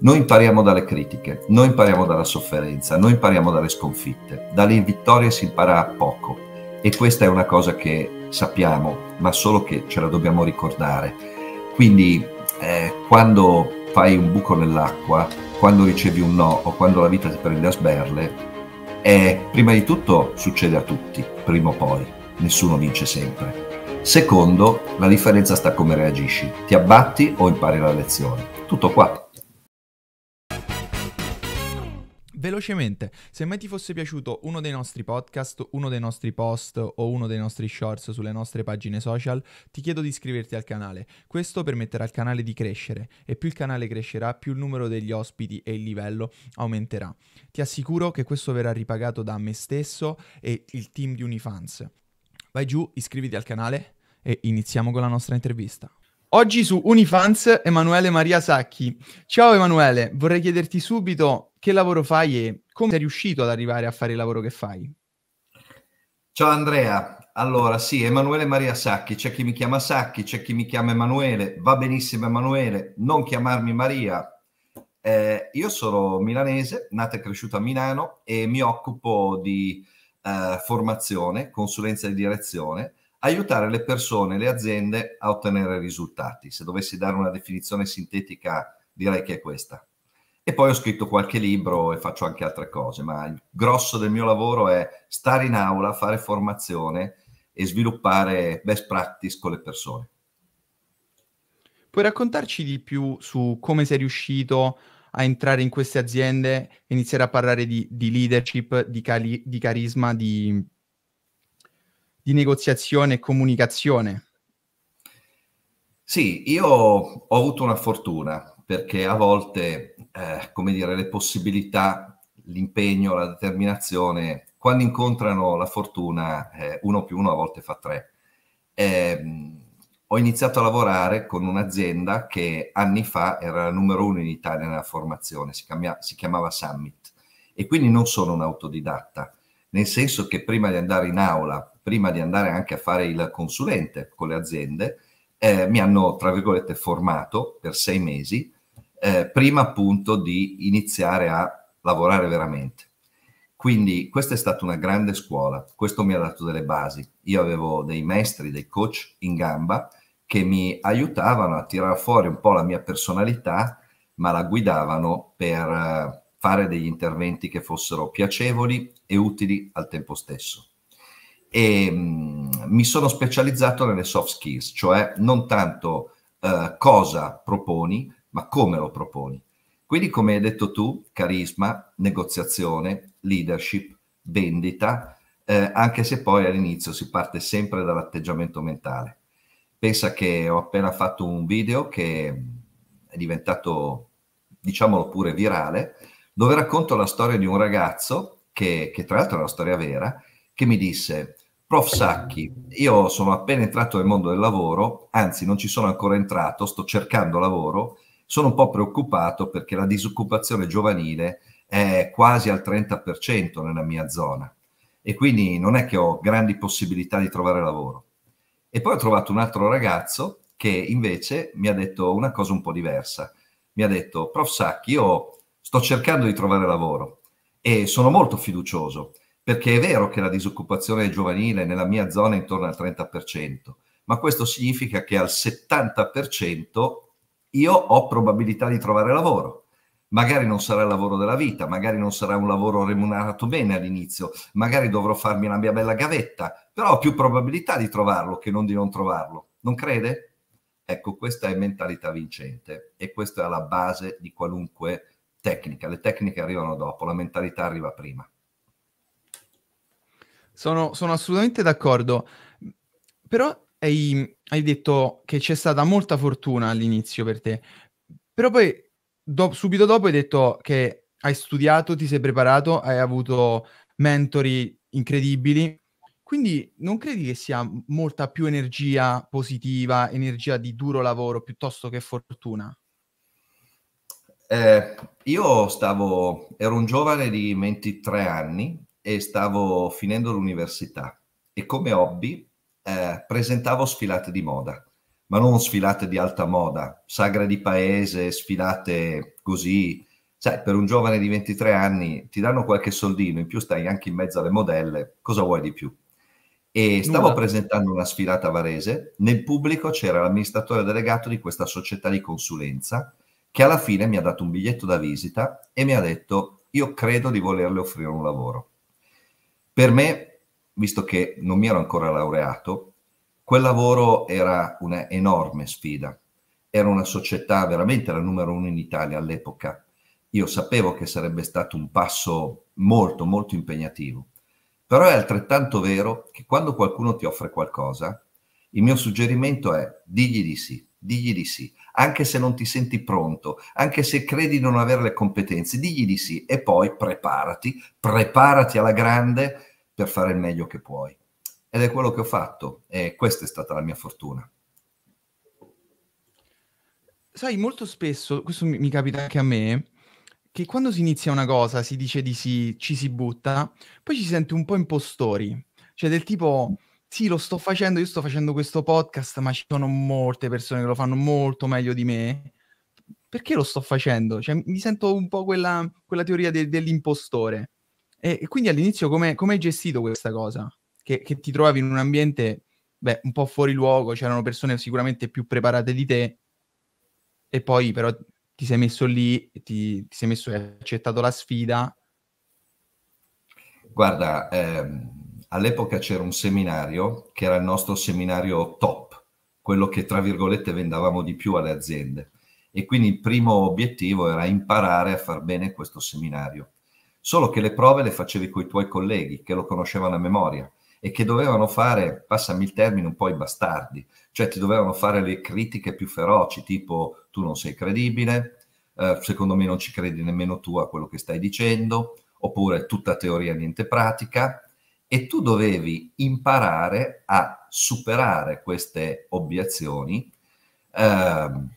Noi impariamo dalle critiche, noi impariamo dalla sofferenza, noi impariamo dalle sconfitte, dalle vittorie si impara a poco e questa è una cosa che sappiamo, ma solo che ce la dobbiamo ricordare. Quindi eh, quando fai un buco nell'acqua, quando ricevi un no o quando la vita ti prende a sberle, eh, prima di tutto succede a tutti, prima o poi, nessuno vince sempre. Secondo, la differenza sta come reagisci, ti abbatti o impari la lezione. Tutto qua. velocemente, se mai ti fosse piaciuto uno dei nostri podcast, uno dei nostri post o uno dei nostri shorts sulle nostre pagine social, ti chiedo di iscriverti al canale. Questo permetterà al canale di crescere e più il canale crescerà, più il numero degli ospiti e il livello aumenterà. Ti assicuro che questo verrà ripagato da me stesso e il team di Unifans. Vai giù, iscriviti al canale e iniziamo con la nostra intervista. Oggi su Unifans Emanuele Maria Sacchi. Ciao Emanuele, vorrei chiederti subito che lavoro fai e come sei riuscito ad arrivare a fare il lavoro che fai. Ciao Andrea, allora sì, Emanuele Maria Sacchi, c'è chi mi chiama Sacchi, c'è chi mi chiama Emanuele, va benissimo Emanuele, non chiamarmi Maria. Eh, io sono milanese, nata e cresciuta a Milano e mi occupo di eh, formazione, consulenza di direzione aiutare le persone, le aziende a ottenere risultati. Se dovessi dare una definizione sintetica, direi che è questa. E poi ho scritto qualche libro e faccio anche altre cose, ma il grosso del mio lavoro è stare in aula, fare formazione e sviluppare best practice con le persone. Puoi raccontarci di più su come sei riuscito a entrare in queste aziende iniziare a parlare di, di leadership, di, cali- di carisma, di di negoziazione e comunicazione. Sì, io ho avuto una fortuna perché a volte, eh, come dire, le possibilità, l'impegno, la determinazione, quando incontrano la fortuna, eh, uno più uno a volte fa tre. Eh, ho iniziato a lavorare con un'azienda che anni fa era la numero uno in Italia nella formazione, si, chiamia, si chiamava Summit, e quindi non sono un autodidatta, nel senso che prima di andare in aula prima di andare anche a fare il consulente con le aziende, eh, mi hanno, tra virgolette, formato per sei mesi, eh, prima appunto di iniziare a lavorare veramente. Quindi questa è stata una grande scuola, questo mi ha dato delle basi. Io avevo dei maestri, dei coach in gamba che mi aiutavano a tirare fuori un po' la mia personalità, ma la guidavano per eh, fare degli interventi che fossero piacevoli e utili al tempo stesso e mh, mm, mi sono specializzato nelle soft skills, cioè non tanto eh, cosa proponi, ma come lo proponi. Quindi, come hai detto tu, carisma, negoziazione, leadership, vendita, eh, anche se poi all'inizio si parte sempre dall'atteggiamento mentale. Pensa che ho appena fatto un video che è diventato, diciamolo pure, virale, dove racconto la storia di un ragazzo, che, che tra l'altro è una storia vera, che mi disse, Prof Sacchi, io sono appena entrato nel mondo del lavoro, anzi non ci sono ancora entrato, sto cercando lavoro, sono un po' preoccupato perché la disoccupazione giovanile è quasi al 30% nella mia zona e quindi non è che ho grandi possibilità di trovare lavoro. E poi ho trovato un altro ragazzo che invece mi ha detto una cosa un po' diversa. Mi ha detto, prof Sacchi, io sto cercando di trovare lavoro e sono molto fiducioso perché è vero che la disoccupazione giovanile nella mia zona è intorno al 30%, ma questo significa che al 70% io ho probabilità di trovare lavoro. Magari non sarà il lavoro della vita, magari non sarà un lavoro remunerato bene all'inizio, magari dovrò farmi una mia bella gavetta, però ho più probabilità di trovarlo che non di non trovarlo. Non crede? Ecco, questa è mentalità vincente e questa è la base di qualunque tecnica. Le tecniche arrivano dopo, la mentalità arriva prima. Sono, sono assolutamente d'accordo. Però hai, hai, detto che c'è stata molta fortuna all'inizio per te, però poi do, subito dopo hai detto che hai studiato, ti sei preparato, hai avuto mentori incredibili. Quindi non credi che sia molta più energia positiva, energia di duro lavoro piuttosto che fortuna? Eh, io stavo, ero un giovane di 23 anni e stavo finendo l'università e come hobby eh, presentavo sfilate di moda, ma non sfilate di alta moda, sagra di paese, sfilate così. Sai, per un giovane di 23 anni ti danno qualche soldino, in più stai anche in mezzo alle modelle, cosa vuoi di più? E stavo Nulla. presentando una sfilata a varese, nel pubblico c'era l'amministratore delegato di questa società di consulenza che alla fine mi ha dato un biglietto da visita e mi ha detto io credo di volerle offrire un lavoro. Per me, visto che non mi ero ancora laureato, quel lavoro era un'enorme sfida. Era una società veramente la numero uno in Italia all'epoca. Io sapevo che sarebbe stato un passo molto, molto impegnativo. Però è altrettanto vero che quando qualcuno ti offre qualcosa, il mio suggerimento è digli di sì digli di sì, anche se non ti senti pronto, anche se credi di non avere le competenze, digli di sì e poi preparati, preparati alla grande per fare il meglio che puoi. Ed è quello che ho fatto e questa è stata la mia fortuna. Sai, molto spesso, questo mi capita anche a me, che quando si inizia una cosa, si dice di sì, ci si butta, poi ci si sente un po' impostori, cioè del tipo sì, lo sto facendo, io sto facendo questo podcast, ma ci sono molte persone che lo fanno molto meglio di me. Perché lo sto facendo? Cioè, mi sento un po' quella, quella teoria de- dell'impostore. E, e, quindi all'inizio come hai gestito questa cosa? Che, che, ti trovavi in un ambiente, beh, un po' fuori luogo, c'erano persone sicuramente più preparate di te, e poi però ti sei messo lì, ti, ti sei messo e hai accettato la sfida. Guarda, ehm all'epoca c'era un seminario che era il nostro seminario top, quello che tra virgolette vendavamo di più alle aziende. E quindi il primo obiettivo era imparare a far bene questo seminario. Solo che le prove le facevi con i tuoi colleghi che lo conoscevano a memoria e che dovevano fare, passami il termine, un po' i bastardi, cioè ti dovevano fare le critiche più feroci, tipo tu non sei credibile, eh, secondo me non ci credi nemmeno tu a quello che stai dicendo, oppure tutta teoria niente pratica, e tu dovevi imparare a superare queste obiezioni ehm,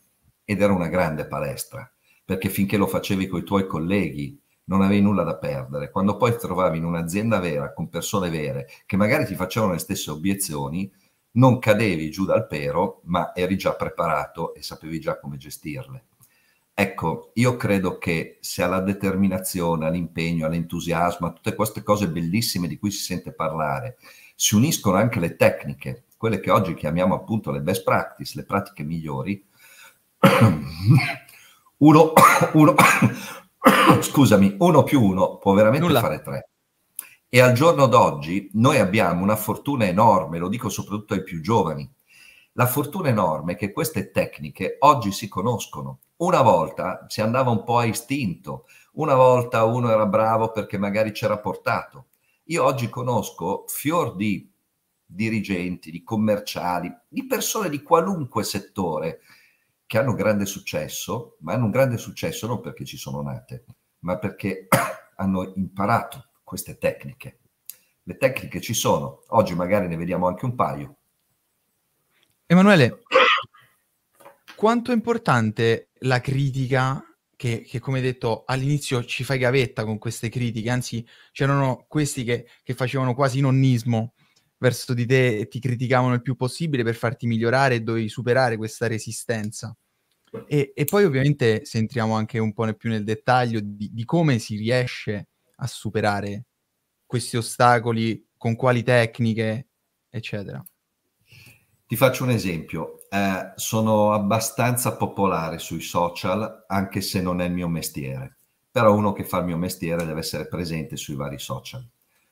ed era una grande palestra, perché finché lo facevi con i tuoi colleghi non avevi nulla da perdere, quando poi ti trovavi in un'azienda vera con persone vere che magari ti facevano le stesse obiezioni, non cadevi giù dal pero, ma eri già preparato e sapevi già come gestirle. Ecco, io credo che se alla determinazione, all'impegno, all'entusiasmo, a tutte queste cose bellissime di cui si sente parlare, si uniscono anche le tecniche, quelle che oggi chiamiamo appunto le best practice, le pratiche migliori, uno, uno scusami, uno più uno può veramente Nulla. fare tre. E al giorno d'oggi noi abbiamo una fortuna enorme, lo dico soprattutto ai più giovani, la fortuna enorme è che queste tecniche oggi si conoscono una volta si andava un po' a istinto, una volta uno era bravo perché magari c'era portato. Io oggi conosco fior di dirigenti, di commerciali, di persone di qualunque settore che hanno grande successo, ma hanno un grande successo non perché ci sono nate, ma perché hanno imparato queste tecniche. Le tecniche ci sono, oggi magari ne vediamo anche un paio. Emanuele, quanto è importante la critica che, che, come detto all'inizio ci fai gavetta con queste critiche, anzi c'erano questi che, che facevano quasi nonnismo verso di te e ti criticavano il più possibile per farti migliorare e dovevi superare questa resistenza. E, e poi ovviamente se entriamo anche un po' più nel dettaglio di, di come si riesce a superare questi ostacoli, con quali tecniche, eccetera. Ti faccio un esempio eh, sono abbastanza popolare sui social, anche se non è il mio mestiere. Però uno che fa il mio mestiere deve essere presente sui vari social.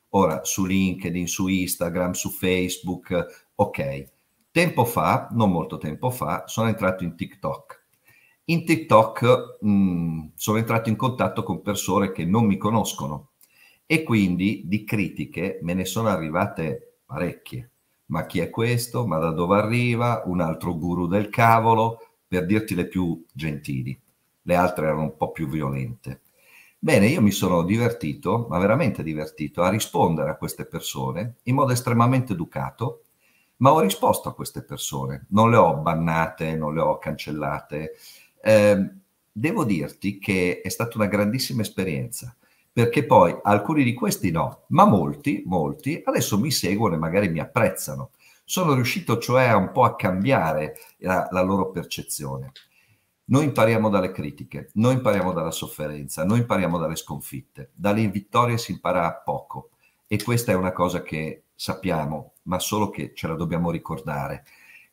Ora, su LinkedIn, su Instagram, su Facebook, ok. Tempo fa, non molto tempo fa, sono entrato in TikTok. In TikTok mh, mm, sono entrato in contatto con persone che non mi conoscono e quindi di critiche me ne sono arrivate parecchie ma chi è questo, ma da dove arriva, un altro guru del cavolo, per dirti le più gentili. Le altre erano un po' più violente. Bene, io mi sono divertito, ma veramente divertito, a rispondere a queste persone in modo estremamente educato, ma ho risposto a queste persone, non le ho bannate, non le ho cancellate. Eh, devo dirti che è stata una grandissima esperienza perché poi alcuni di questi no, ma molti, molti adesso mi seguono e magari mi apprezzano. Sono riuscito cioè a un po' a cambiare la, la loro percezione. Noi impariamo dalle critiche, noi impariamo dalla sofferenza, noi impariamo dalle sconfitte, dalle vittorie si impara a poco e questa è una cosa che sappiamo, ma solo che ce la dobbiamo ricordare.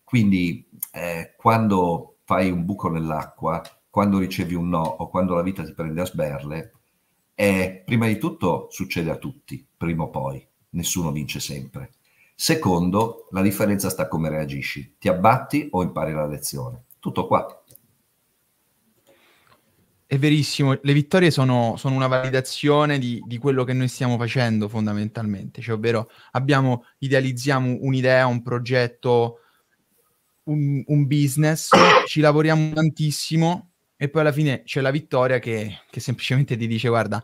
Quindi eh, quando fai un buco nell'acqua, quando ricevi un no o quando la vita ti prende a sberle, eh, prima di tutto succede a tutti, prima o poi, nessuno vince sempre. Secondo, la differenza sta come reagisci, ti abbatti o impari la lezione. Tutto qua. È verissimo, le vittorie sono, sono una validazione di, di, quello che noi stiamo facendo fondamentalmente, cioè, ovvero abbiamo, idealizziamo un'idea, un progetto, un, un business, ci lavoriamo tantissimo e poi alla fine c'è la vittoria che, che semplicemente ti dice guarda,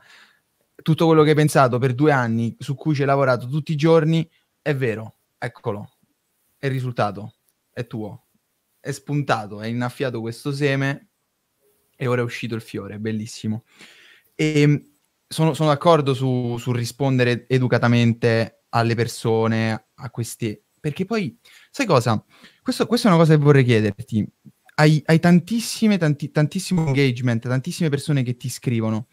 tutto quello che hai pensato per due anni, su cui ci hai lavorato tutti i giorni, è vero, eccolo, è il risultato, è tuo, è spuntato, è innaffiato questo seme e ora è uscito il fiore, bellissimo. E ehm, sono, sono d'accordo su, su, rispondere educatamente alle persone, a questi, perché poi, sai cosa? Questo, questa è una cosa che vorrei chiederti, hai, hai tantissime, tanti, tantissimo engagement, tantissime persone che ti scrivono.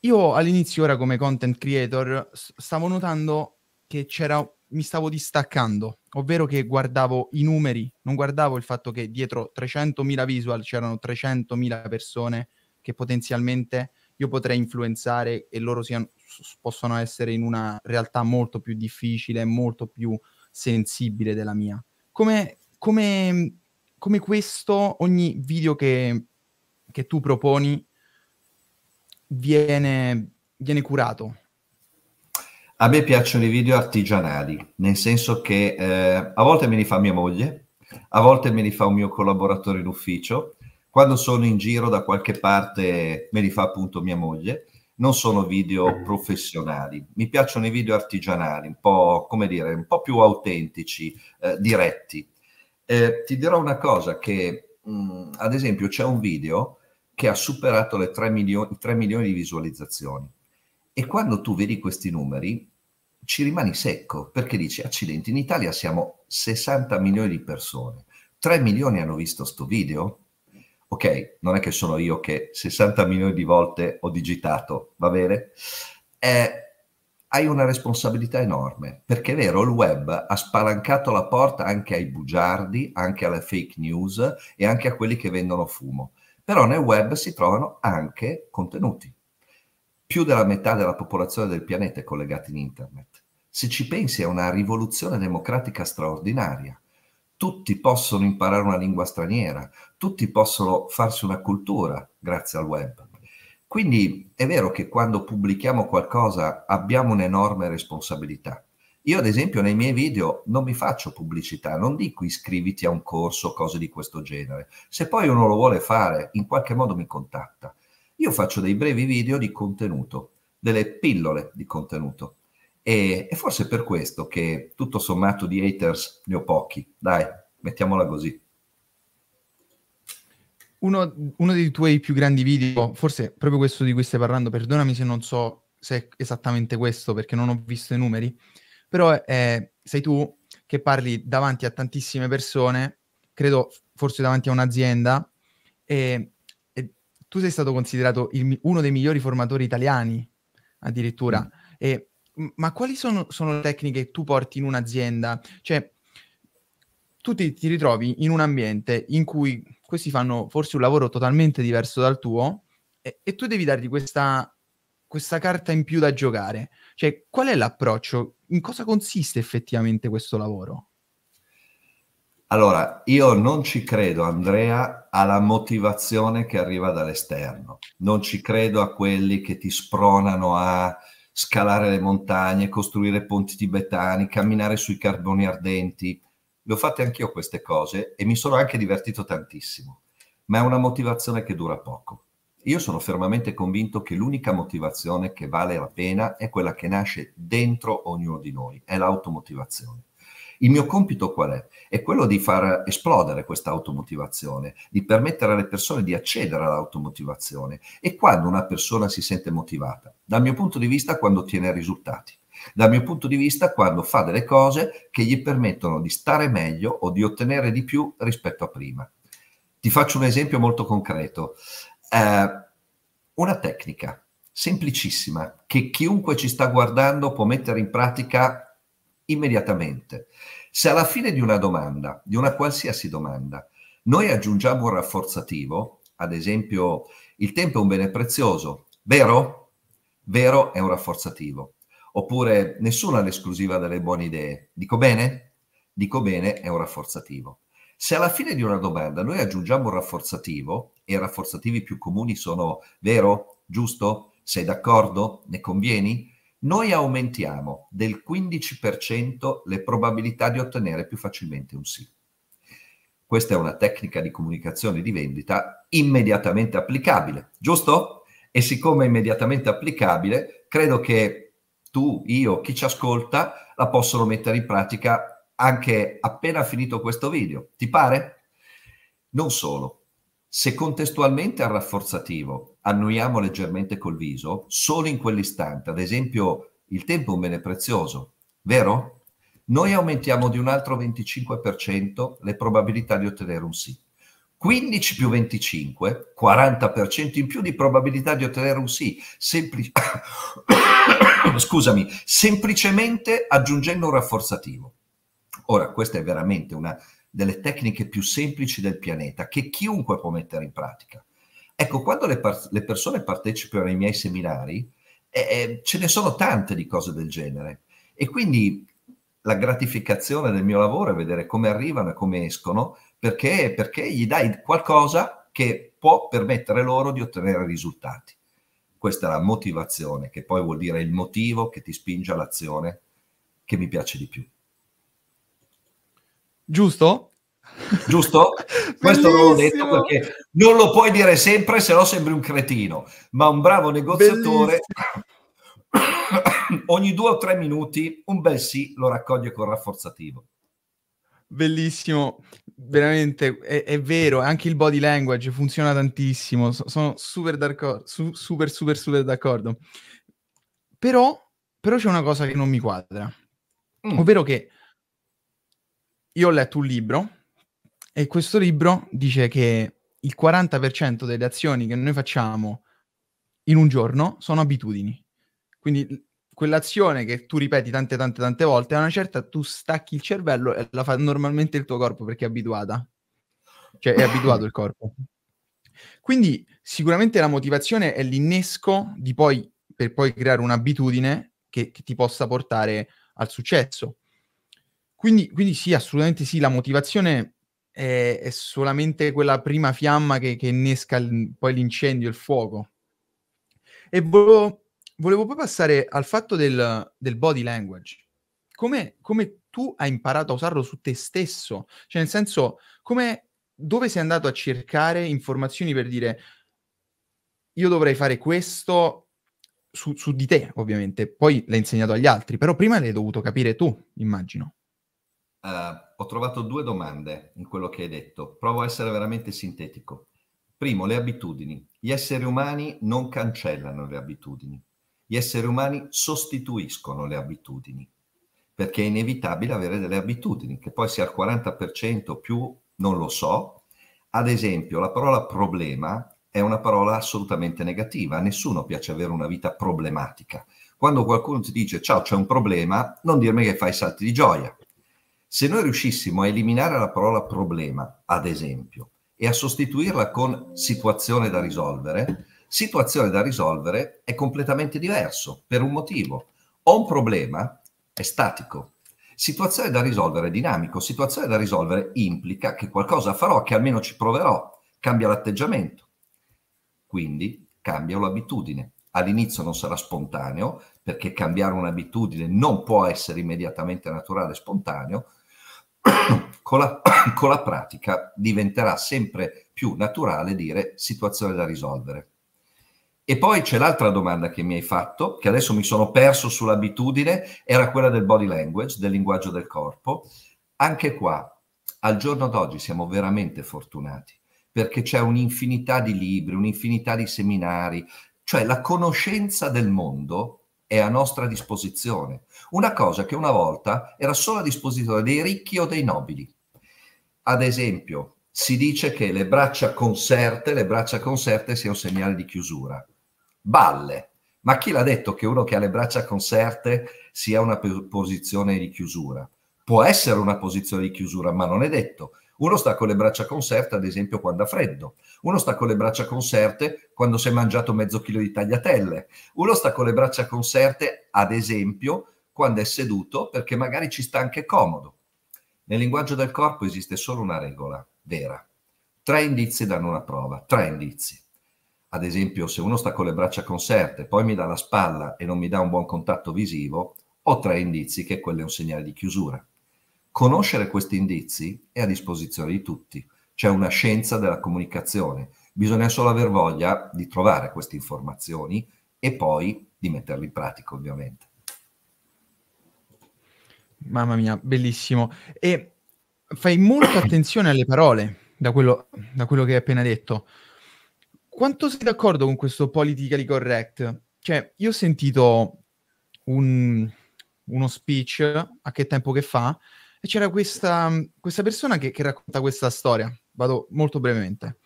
Io all'inizio, ora come content creator, stavo notando che c'era, mi stavo distaccando, ovvero che guardavo i numeri, non guardavo il fatto che dietro 300.000 visual c'erano 300.000 persone che potenzialmente io potrei influenzare e loro siano, possono essere in una realtà molto più difficile, molto più sensibile della mia. Come, come come questo, ogni video che, che tu proponi viene, viene curato? A me piacciono i video artigianali, nel senso che eh, a volte me li fa mia moglie, a volte me li fa un mio collaboratore in ufficio, quando sono in giro da qualche parte me li fa appunto mia moglie. Non sono video professionali, mi piacciono i video artigianali, un po' come dire, un po' più autentici, eh, diretti. Eh, ti dirò una cosa che, mh, ad esempio, c'è un video che ha superato le 3 milioni, 3 milioni di visualizzazioni e quando tu vedi questi numeri ci rimani secco perché dici accidenti, in Italia siamo 60 milioni di persone, 3 milioni hanno visto questo video? Ok, non è che sono io che 60 milioni di volte ho digitato, va bene? Eh, hai una responsabilità enorme, perché è vero, il web ha spalancato la porta anche ai bugiardi, anche alle fake news e anche a quelli che vendono fumo, però nel web si trovano anche contenuti. Più della metà della popolazione del pianeta è collegata in internet. Se ci pensi è una rivoluzione democratica straordinaria. Tutti possono imparare una lingua straniera, tutti possono farsi una cultura grazie al web quindi è vero che quando pubblichiamo qualcosa abbiamo un'enorme responsabilità. Io ad esempio nei miei video non mi faccio pubblicità, non dico iscriviti a un corso, o cose di questo genere. Se poi uno lo vuole fare, in qualche modo mi contatta. Io faccio dei brevi video di contenuto, delle pillole di contenuto. E, e forse per questo che tutto sommato di haters ne ho pochi. Dai, mettiamola così uno, uno, dei tuoi più grandi video, forse proprio questo di cui stai parlando, perdonami se non so se è esattamente questo perché non ho visto i numeri, però eh, sei tu che parli davanti a tantissime persone, credo forse davanti a un'azienda, e, e tu sei stato considerato il, uno dei migliori formatori italiani addirittura. Mm. E, ma quali sono, sono le tecniche che tu porti in un'azienda? Cioè, tu ti, ti ritrovi in un ambiente in cui questi fanno forse un lavoro totalmente diverso dal tuo e, e tu devi dargli questa, questa carta in più da giocare. Cioè, qual è l'approccio? In cosa consiste effettivamente questo lavoro? Allora, io non ci credo, Andrea, alla motivazione che arriva dall'esterno. Non ci credo a quelli che ti spronano a scalare le montagne, costruire ponti tibetani, camminare sui carboni ardenti. Le ho fatte anch'io queste cose e mi sono anche divertito tantissimo, ma è una motivazione che dura poco. Io sono fermamente convinto che l'unica motivazione che vale la pena è quella che nasce dentro ognuno di noi, è l'automotivazione. Il mio compito qual è? È quello di far esplodere questa automotivazione, di permettere alle persone di accedere all'automotivazione. E quando una persona si sente motivata? Dal mio punto di vista, quando ottiene risultati dal mio punto di vista quando fa delle cose che gli permettono di stare meglio o di ottenere di più rispetto a prima. Ti faccio un esempio molto concreto. Eh, una tecnica semplicissima che chiunque ci sta guardando può mettere in pratica immediatamente. Se alla fine di una domanda, di una qualsiasi domanda, noi aggiungiamo un rafforzativo, ad esempio il tempo è un bene prezioso, vero? Vero è un rafforzativo oppure nessuno ha l'esclusiva delle buone idee. Dico bene? Dico bene è un rafforzativo. Se alla fine di una domanda noi aggiungiamo un rafforzativo, e i rafforzativi più comuni sono vero, giusto, sei d'accordo, ne convieni, noi aumentiamo del 15% le probabilità di ottenere più facilmente un sì. Questa è una tecnica di comunicazione di vendita immediatamente applicabile, giusto? E siccome è immediatamente applicabile, credo che tu, io, chi ci ascolta, la possono mettere in pratica anche appena finito questo video. Ti pare? Non solo. Se contestualmente al rafforzativo annuiamo leggermente col viso, solo in quell'istante, ad esempio il tempo è un bene prezioso, vero? Noi aumentiamo di un altro 25% le probabilità di ottenere un sì. 15 più 25, 40% in più di probabilità di ottenere un sì, semplic scusami, semplicemente aggiungendo un rafforzativo. Ora, questa è veramente una delle tecniche più semplici del pianeta che chiunque può mettere in pratica. Ecco, quando le, le persone partecipano ai miei seminari, eh, eh, ce ne sono tante di cose del genere e quindi la gratificazione del mio lavoro è vedere come arrivano e come escono perché, perché gli dai qualcosa che può permettere loro di ottenere risultati. Questa è la motivazione, che poi vuol dire il motivo che ti spinge all'azione che mi piace di più. Giusto? Giusto? Questo l'ho detto perché non lo puoi dire sempre, se no sembri un cretino, ma un bravo negoziatore ogni due o tre minuti un bel sì lo raccoglie con rafforzativo. Bellissimo veramente è, è, vero, anche il body language funziona tantissimo, sono super d'accordo, su, super super super d'accordo. Però, però c'è una cosa che non mi quadra, mm. ovvero che io ho letto un libro e questo libro dice che il 40% delle azioni che noi facciamo in un giorno sono abitudini. Quindi quell'azione che tu ripeti tante tante tante volte, a una certa tu stacchi il cervello e la fa normalmente il tuo corpo perché è abituata. Cioè è abituato il corpo. Quindi sicuramente la motivazione è l'innesco di poi, per poi creare un'abitudine che, che ti possa portare al successo. Quindi, quindi sì, assolutamente sì, la motivazione è, è solamente quella prima fiamma che, che innesca il, poi l'incendio, il fuoco. E volevo volevo poi passare al fatto del, del body language. Come, come, tu hai imparato a usarlo su te stesso? Cioè, nel senso, come, dove sei andato a cercare informazioni per dire io dovrei fare questo su, su di te, ovviamente. Poi l'hai insegnato agli altri, però prima l'hai dovuto capire tu, immagino. Uh, ho trovato due domande in quello che hai detto. Provo a essere veramente sintetico. Primo, le abitudini. Gli esseri umani non cancellano le abitudini. Gli esseri umani sostituiscono le abitudini, perché è inevitabile avere delle abitudini, che poi sia al 40% o più, non lo so. Ad esempio, la parola problema è una parola assolutamente negativa, a nessuno piace avere una vita problematica. Quando qualcuno ti dice ciao c'è un problema, non dirmi che fai salti di gioia. Se noi riuscissimo a eliminare la parola problema, ad esempio, e a sostituirla con situazione da risolvere, situazione da risolvere è completamente diverso per un motivo. Ho un problema, è statico. Situazione da risolvere è dinamico, situazione da risolvere implica che qualcosa farò, che almeno ci proverò, cambia l'atteggiamento. Quindi cambia l'abitudine. All'inizio non sarà spontaneo, perché cambiare un'abitudine non può essere immediatamente naturale e spontaneo, con la, con la pratica diventerà sempre più naturale dire situazione da risolvere. E poi c'è l'altra domanda che mi hai fatto, che adesso mi sono perso sull'abitudine, era quella del body language, del linguaggio del corpo. Anche qua, al giorno d'oggi, siamo veramente fortunati, perché c'è un'infinità di libri, un'infinità di seminari, cioè la conoscenza del mondo è a nostra disposizione. Una cosa che una volta era solo a disposizione dei ricchi o dei nobili. Ad esempio, si dice che le braccia conserte, le braccia conserte sia un segnale di chiusura balle. Ma chi l'ha detto che uno che ha le braccia concerte sia una posizione di chiusura? Può essere una posizione di chiusura, ma non è detto. Uno sta con le braccia concerte, ad esempio, quando ha freddo. Uno sta con le braccia concerte quando si è mangiato mezzo chilo di tagliatelle. Uno sta con le braccia concerte, ad esempio, quando è seduto perché magari ci sta anche comodo. Nel linguaggio del corpo esiste solo una regola vera. Tre indizi danno una prova, tre indizi ad esempio se uno sta con le braccia conserte, poi mi dà la spalla e non mi dà un buon contatto visivo, ho tre indizi che quello è un segnale di chiusura. Conoscere questi indizi è a disposizione di tutti, c'è una scienza della comunicazione, bisogna solo aver voglia di trovare queste informazioni e poi di metterle in pratica ovviamente. Mamma mia, bellissimo. E fai molta attenzione alle parole, da quello, da quello che hai appena detto quanto sei d'accordo con questo politically correct? Cioè, io ho sentito un, uno speech a che tempo che fa e c'era questa, questa persona che, che, racconta questa storia. Vado molto brevemente.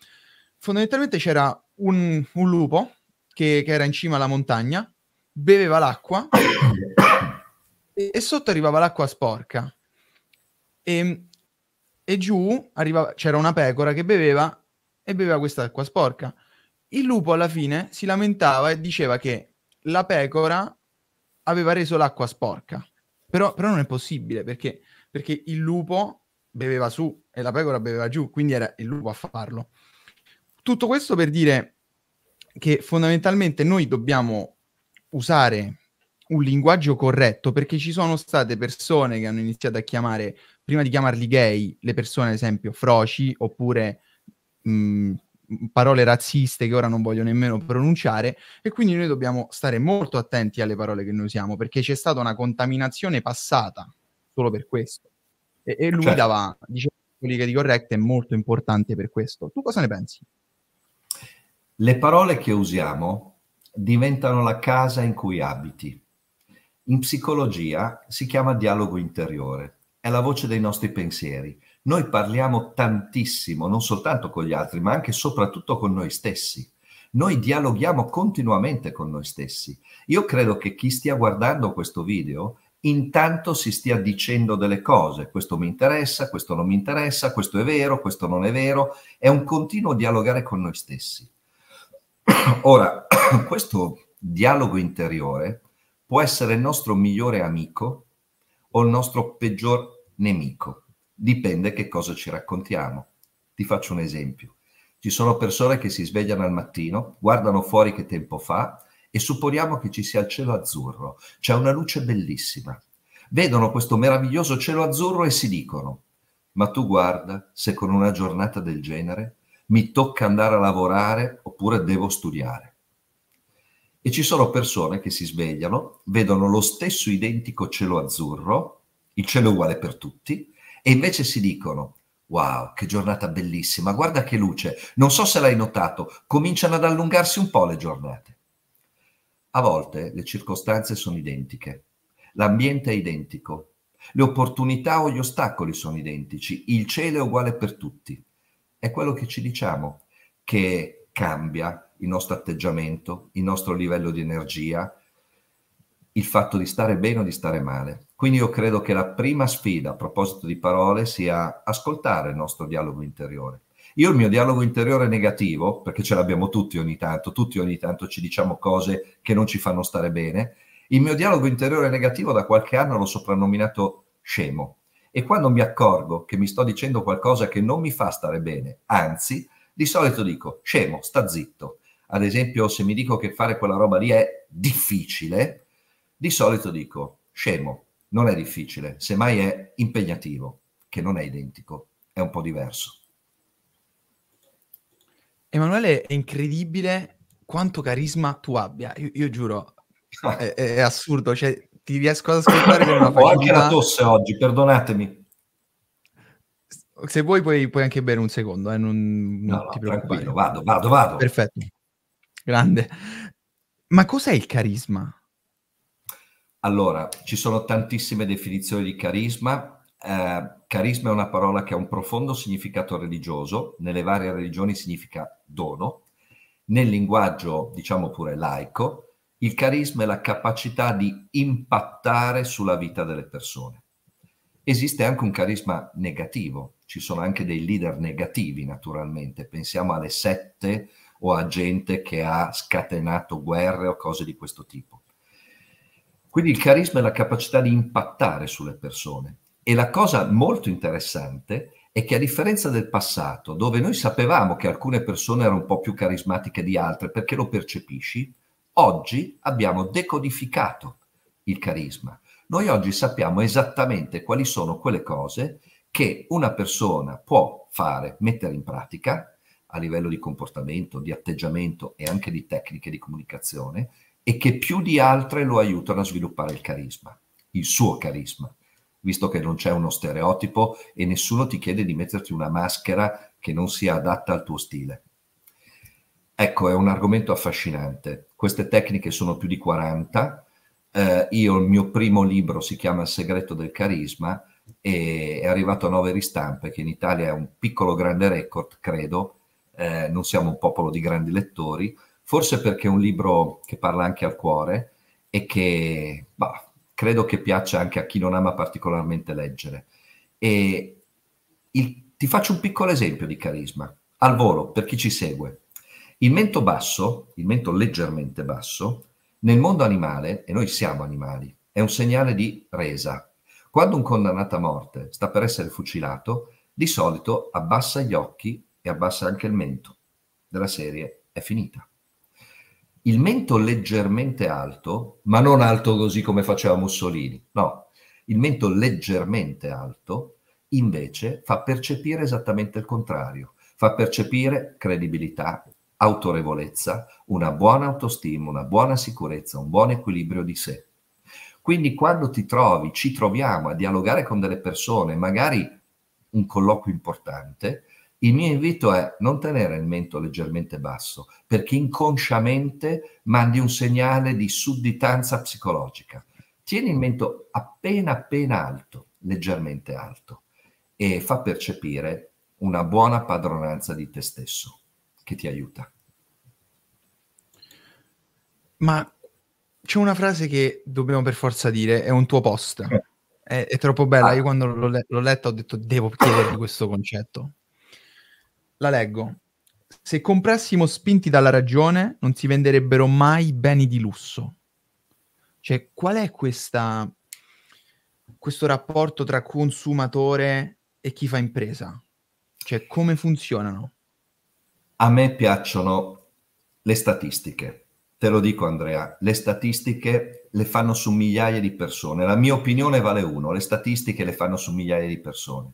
Fondamentalmente c'era un, un lupo che, che, era in cima alla montagna, beveva l'acqua e, e, sotto arrivava l'acqua sporca. E, e giù arrivava, c'era una pecora che beveva e beveva questa acqua sporca il lupo alla fine si lamentava e diceva che la pecora aveva reso l'acqua sporca. Però, però non è possibile perché, perché, il lupo beveva su e la pecora beveva giù, quindi era il lupo a farlo. Tutto questo per dire che fondamentalmente noi dobbiamo usare un linguaggio corretto perché ci sono state persone che hanno iniziato a chiamare, prima di chiamarli gay, le persone ad esempio froci oppure... Mh, parole razziste che ora non voglio nemmeno pronunciare e quindi noi dobbiamo stare molto attenti alle parole che noi usiamo perché c'è stata una contaminazione passata solo per questo e, e lui cioè. dava diceva politica di corretta è molto importante per questo tu cosa ne pensi? Le parole che usiamo diventano la casa in cui abiti. In psicologia si chiama dialogo interiore, è la voce dei nostri pensieri noi parliamo tantissimo, non soltanto con gli altri, ma anche e soprattutto con noi stessi. Noi dialoghiamo continuamente con noi stessi. Io credo che chi stia guardando questo video intanto si stia dicendo delle cose, questo mi interessa, questo non mi interessa, questo è vero, questo non è vero, è un continuo dialogare con noi stessi. Ora, questo dialogo interiore può essere il nostro migliore amico o il nostro peggior nemico. Dipende che cosa ci raccontiamo. Ti faccio un esempio. Ci sono persone che si svegliano al mattino, guardano fuori che tempo fa e supponiamo che ci sia il cielo azzurro, c'è una luce bellissima. Vedono questo meraviglioso cielo azzurro e si dicono, ma tu guarda se con una giornata del genere mi tocca andare a lavorare oppure devo studiare. E ci sono persone che si svegliano, vedono lo stesso identico cielo azzurro, il cielo è uguale per tutti, e invece si dicono, wow, che giornata bellissima, guarda che luce, non so se l'hai notato, cominciano ad allungarsi un po' le giornate. A volte le circostanze sono identiche, l'ambiente è identico, le opportunità o gli ostacoli sono identici, il cielo è uguale per tutti. È quello che ci diciamo, che cambia il nostro atteggiamento, il nostro livello di energia, il fatto di stare bene o di stare male. Quindi io credo che la prima sfida, a proposito di parole, sia ascoltare il nostro dialogo interiore. Io il mio dialogo interiore negativo, perché ce l'abbiamo tutti ogni tanto, tutti ogni tanto ci diciamo cose che non ci fanno stare bene. Il mio dialogo interiore negativo da qualche anno l'ho soprannominato scemo. E quando mi accorgo che mi sto dicendo qualcosa che non mi fa stare bene, anzi, di solito dico scemo, sta zitto. Ad esempio, se mi dico che fare quella roba lì è difficile, di solito dico, scemo, non è difficile, semmai è impegnativo, che non è identico, è un po' diverso. Emanuele, è incredibile quanto carisma tu abbia, io, io giuro, è, è, assurdo, cioè ti riesco ad ascoltare con una facilità. Ho anche la tosse oggi, perdonatemi. Se vuoi puoi, puoi anche bere un secondo, eh, non, no, non no, ti preoccupare. Vado, vado, vado. Perfetto, grande. Ma cos'è il carisma? Allora, ci sono tantissime definizioni di carisma. Eh, carisma è una parola che ha un profondo significato religioso, nelle varie religioni significa dono. Nel linguaggio, diciamo pure laico, il carisma è la capacità di impattare sulla vita delle persone. Esiste anche un carisma negativo, ci sono anche dei leader negativi naturalmente, pensiamo alle sette o a gente che ha scatenato guerre o cose di questo tipo quindi il carisma è la capacità di impattare sulle persone. E la cosa molto interessante è che a differenza del passato, dove noi sapevamo che alcune persone erano un po' più carismatiche di altre perché lo percepisci, oggi abbiamo decodificato il carisma. Noi oggi sappiamo esattamente quali sono quelle cose che una persona può fare, mettere in pratica a livello di comportamento, di atteggiamento e anche di tecniche di comunicazione e che più di altre lo aiutano a sviluppare il carisma, il suo carisma, visto che non c'è uno stereotipo e nessuno ti chiede di metterti una maschera che non sia adatta al tuo stile. Ecco, è un argomento affascinante. Queste tecniche sono più di 40. Eh, io il mio primo libro si chiama Il segreto del carisma e è arrivato a nove ristampe, che in Italia è un piccolo grande record, credo. Eh, non siamo un popolo di grandi lettori, forse perché è un libro che parla anche al cuore e che bah, credo che piaccia anche a chi non ama particolarmente leggere. Il, ti faccio un piccolo esempio di carisma, al volo, per chi ci segue. Il mento basso, il mento leggermente basso, nel mondo animale, e noi siamo animali, è un segnale di resa. Quando un condannato a morte sta per essere fucilato, di solito abbassa gli occhi e abbassa anche il mento. Della serie è finita il mento leggermente alto, ma non alto così come faceva Mussolini, no, il mento leggermente alto invece fa percepire esattamente il contrario, fa percepire credibilità, autorevolezza, una buona autostima, una buona sicurezza, un buon equilibrio di sé. Quindi quando ti trovi, ci troviamo a dialogare con delle persone, magari un colloquio importante, il mio invito è non tenere il mento leggermente basso, perché inconsciamente mandi un segnale di sudditanza psicologica. Tieni il mento appena appena alto, leggermente alto, e fa percepire una buona padronanza di te stesso, che ti aiuta. Ma c'è una frase che dobbiamo per forza dire, è un tuo post. Eh. È, è troppo bella, ah. io quando l'ho, le- l'ho letta ho detto devo chiederti questo concetto la leggo. Se comprassimo spinti dalla ragione, non si venderebbero mai beni di lusso. Cioè, qual è questa, questo rapporto tra consumatore e chi fa impresa? Cioè, come funzionano? A me piacciono le statistiche. Te lo dico Andrea, le statistiche le fanno su migliaia di persone. La mia opinione vale uno, le statistiche le fanno su migliaia di persone.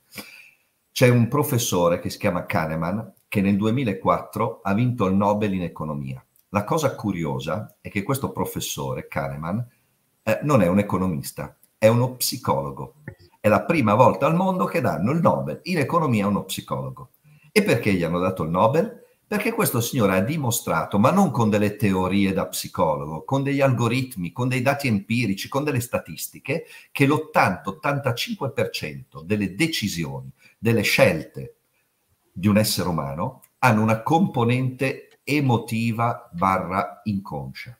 C'è un professore che si chiama Kahneman che nel 2004 ha vinto il Nobel in economia. La cosa curiosa è che questo professore, Kahneman, eh, non è un economista, è uno psicologo. È la prima volta al mondo che danno il Nobel in economia a uno psicologo. E perché gli hanno dato il Nobel? Perché questo signore ha dimostrato, ma non con delle teorie da psicologo, con degli algoritmi, con dei dati empirici, con delle statistiche, che l'80-85% delle decisioni delle scelte di un essere umano hanno una componente emotiva barra inconscia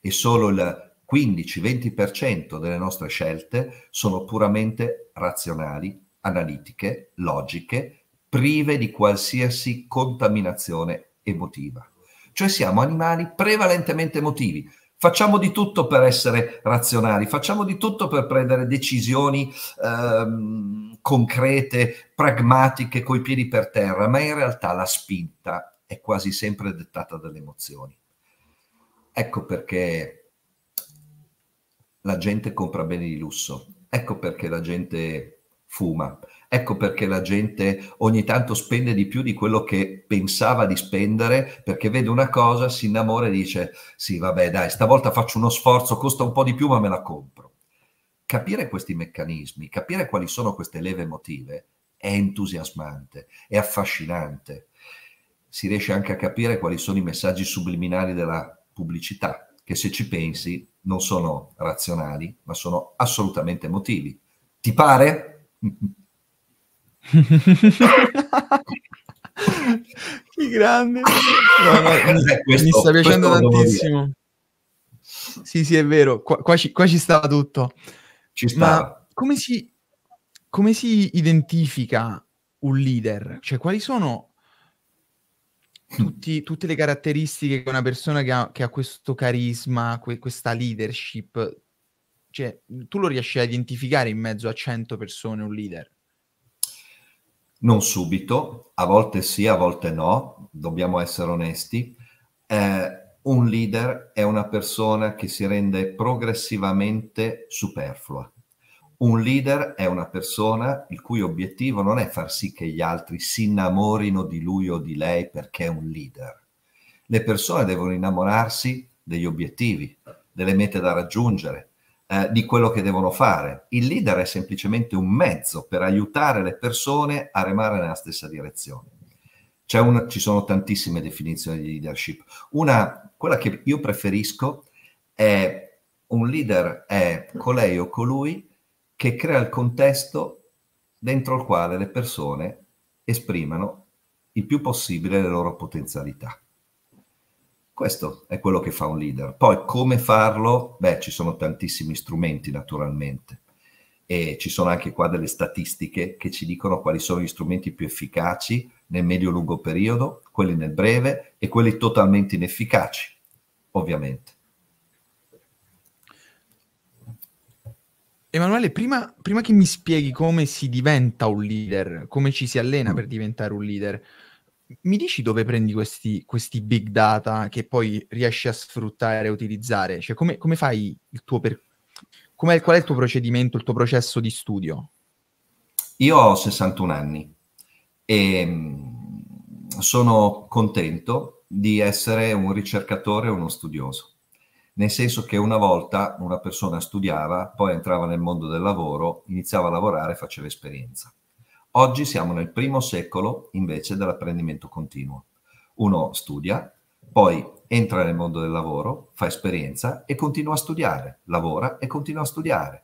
e solo il 15-20% delle nostre scelte sono puramente razionali, analitiche, logiche, prive di qualsiasi contaminazione emotiva. Cioè siamo animali prevalentemente emotivi, Facciamo di tutto per essere razionali, facciamo di tutto per prendere decisioni ehm, concrete, pragmatiche, coi piedi per terra, ma in realtà la spinta è quasi sempre dettata dalle emozioni. Ecco perché la gente compra beni di lusso, ecco perché la gente fuma. Ecco perché la gente ogni tanto spende di più di quello che pensava di spendere, perché vede una cosa, si innamora e dice sì, vabbè, dai, stavolta faccio uno sforzo, costa un po' di più, ma me la compro. Capire questi meccanismi, capire quali sono queste leve emotive, è entusiasmante, è affascinante. Si riesce anche a capire quali sono i messaggi subliminali della pubblicità, che se ci pensi non sono razionali, ma sono assolutamente emotivi. Ti pare? che grande no, no, eh, questo, mi sta piacendo tantissimo sì sì è vero qua, qua, ci, qua ci sta tutto ci sta. ma come si, come si identifica un leader cioè quali sono tutti, tutte le caratteristiche che una persona che ha, che ha questo carisma que, questa leadership cioè, mhmm, tu lo riesci a identificare in mezzo a 100 persone un leader? Non subito, a volte sì, a volte no, dobbiamo essere onesti. Eh, un leader è una persona che si rende progressivamente superflua. Un leader è una persona il cui obiettivo non è far sì che gli altri si innamorino di lui o di lei perché è un leader. Le persone devono innamorarsi degli obiettivi, delle mete da raggiungere, eh, di quello che devono fare. Il leader è semplicemente un mezzo per aiutare le persone a remare nella stessa direzione. Una, ci sono tantissime definizioni di leadership. Una, quella che io preferisco è un leader è colei o colui che crea il contesto dentro il quale le persone esprimano il più possibile le loro potenzialità. Questo è quello che fa un leader. Poi come farlo? Beh, ci sono tantissimi strumenti naturalmente e ci sono anche qua delle statistiche che ci dicono quali sono gli strumenti più efficaci nel medio-lungo periodo, quelli nel breve e quelli totalmente inefficaci, ovviamente. Emanuele, prima, prima che mi spieghi come si diventa un leader, come ci si allena mm. per diventare un leader, mi dici dove prendi questi, questi, big data che poi riesci a sfruttare e utilizzare? Cioè, come, come fai il tuo per... Com'è, qual è il tuo procedimento, il tuo processo di studio? Io ho 61 anni e mm, sono contento di essere un ricercatore e uno studioso, nel senso che una volta una persona studiava, poi entrava nel mondo del lavoro, iniziava a lavorare, faceva esperienza. Oggi siamo nel primo secolo invece dell'apprendimento continuo. Uno studia, poi entra nel mondo del lavoro, fa esperienza e continua a studiare, lavora e continua a studiare.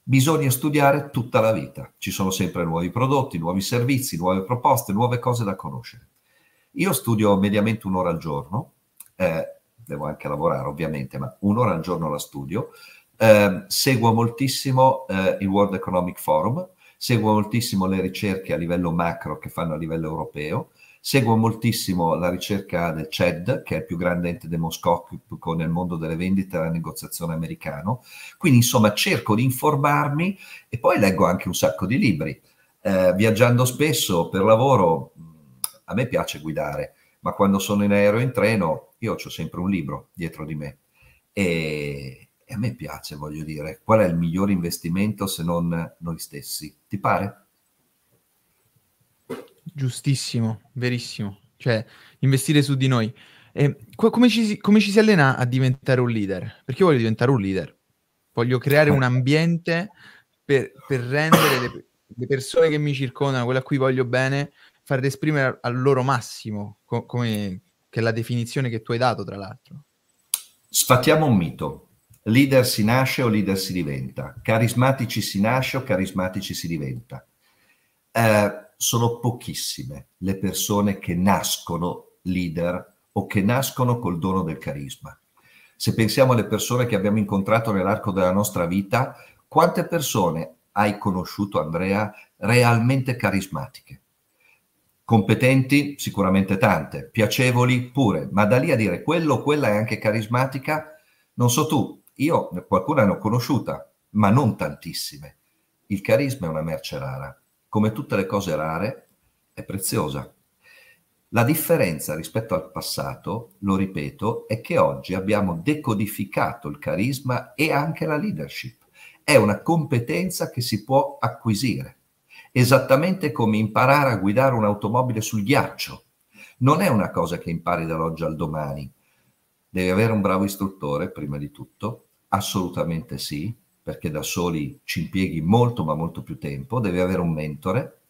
Bisogna studiare tutta la vita, ci sono sempre nuovi prodotti, nuovi servizi, nuove proposte, nuove cose da conoscere. Io studio mediamente un'ora al giorno, eh, devo anche lavorare ovviamente, ma un'ora al giorno la studio. Eh, seguo moltissimo eh, il World Economic Forum, seguo moltissimo le ricerche a livello macro che fanno a livello europeo, seguo moltissimo la ricerca del CED, che è il più grande ente demoscopico nel mondo delle vendite e della negoziazione americano, quindi insomma cerco di informarmi e poi leggo anche un sacco di libri. Eh, viaggiando spesso per lavoro, a me piace guidare, ma quando sono in aereo e in treno io ho sempre un libro dietro di me. E, e a me piace, voglio dire, qual è il miglior investimento se non noi stessi? Ti pare? Giustissimo, verissimo. Cioè, investire su di noi. E, co- come, ci, come ci si allena a diventare un leader? Perché io voglio diventare un leader. Voglio creare un ambiente per, per rendere le, le persone che mi circondano, quelle a cui voglio bene, farle esprimere al loro massimo, co- come che è la definizione che tu hai dato, tra l'altro. Sfattiamo un mito. Leader si nasce o leader si diventa, carismatici si nasce o carismatici si diventa. Eh, sono pochissime le persone che nascono leader o che nascono col dono del carisma. Se pensiamo alle persone che abbiamo incontrato nell'arco della nostra vita, quante persone hai conosciuto, Andrea, realmente carismatiche? Competenti, sicuramente tante, piacevoli pure, ma da lì a dire quello o quella è anche carismatica, non so tu, io qualcuna ne ho conosciuta, ma non tantissime. Il carisma è una merce rara. Come tutte le cose rare, è preziosa. La differenza rispetto al passato, lo ripeto, è che oggi abbiamo decodificato il carisma e anche la leadership. È una competenza che si può acquisire, esattamente come imparare a guidare un'automobile sul ghiaccio. Non è una cosa che impari dall'oggi al domani. Devi avere un bravo istruttore, prima di tutto, Assolutamente sì, perché da soli ci impieghi molto ma molto più tempo, devi avere un mentore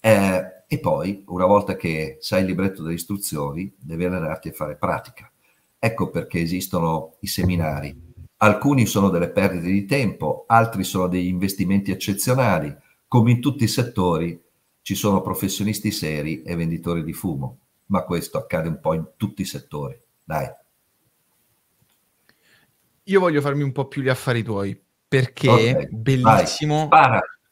eh, e poi una volta che sai il libretto delle istruzioni devi allenarti a fare pratica. Ecco perché esistono i seminari. Alcuni sono delle perdite di tempo, altri sono degli investimenti eccezionali. Come in tutti i settori ci sono professionisti seri e venditori di fumo, ma questo accade un po' in tutti i settori. Dai. Io voglio farmi un po' più gli affari tuoi, perché okay, bellissimo,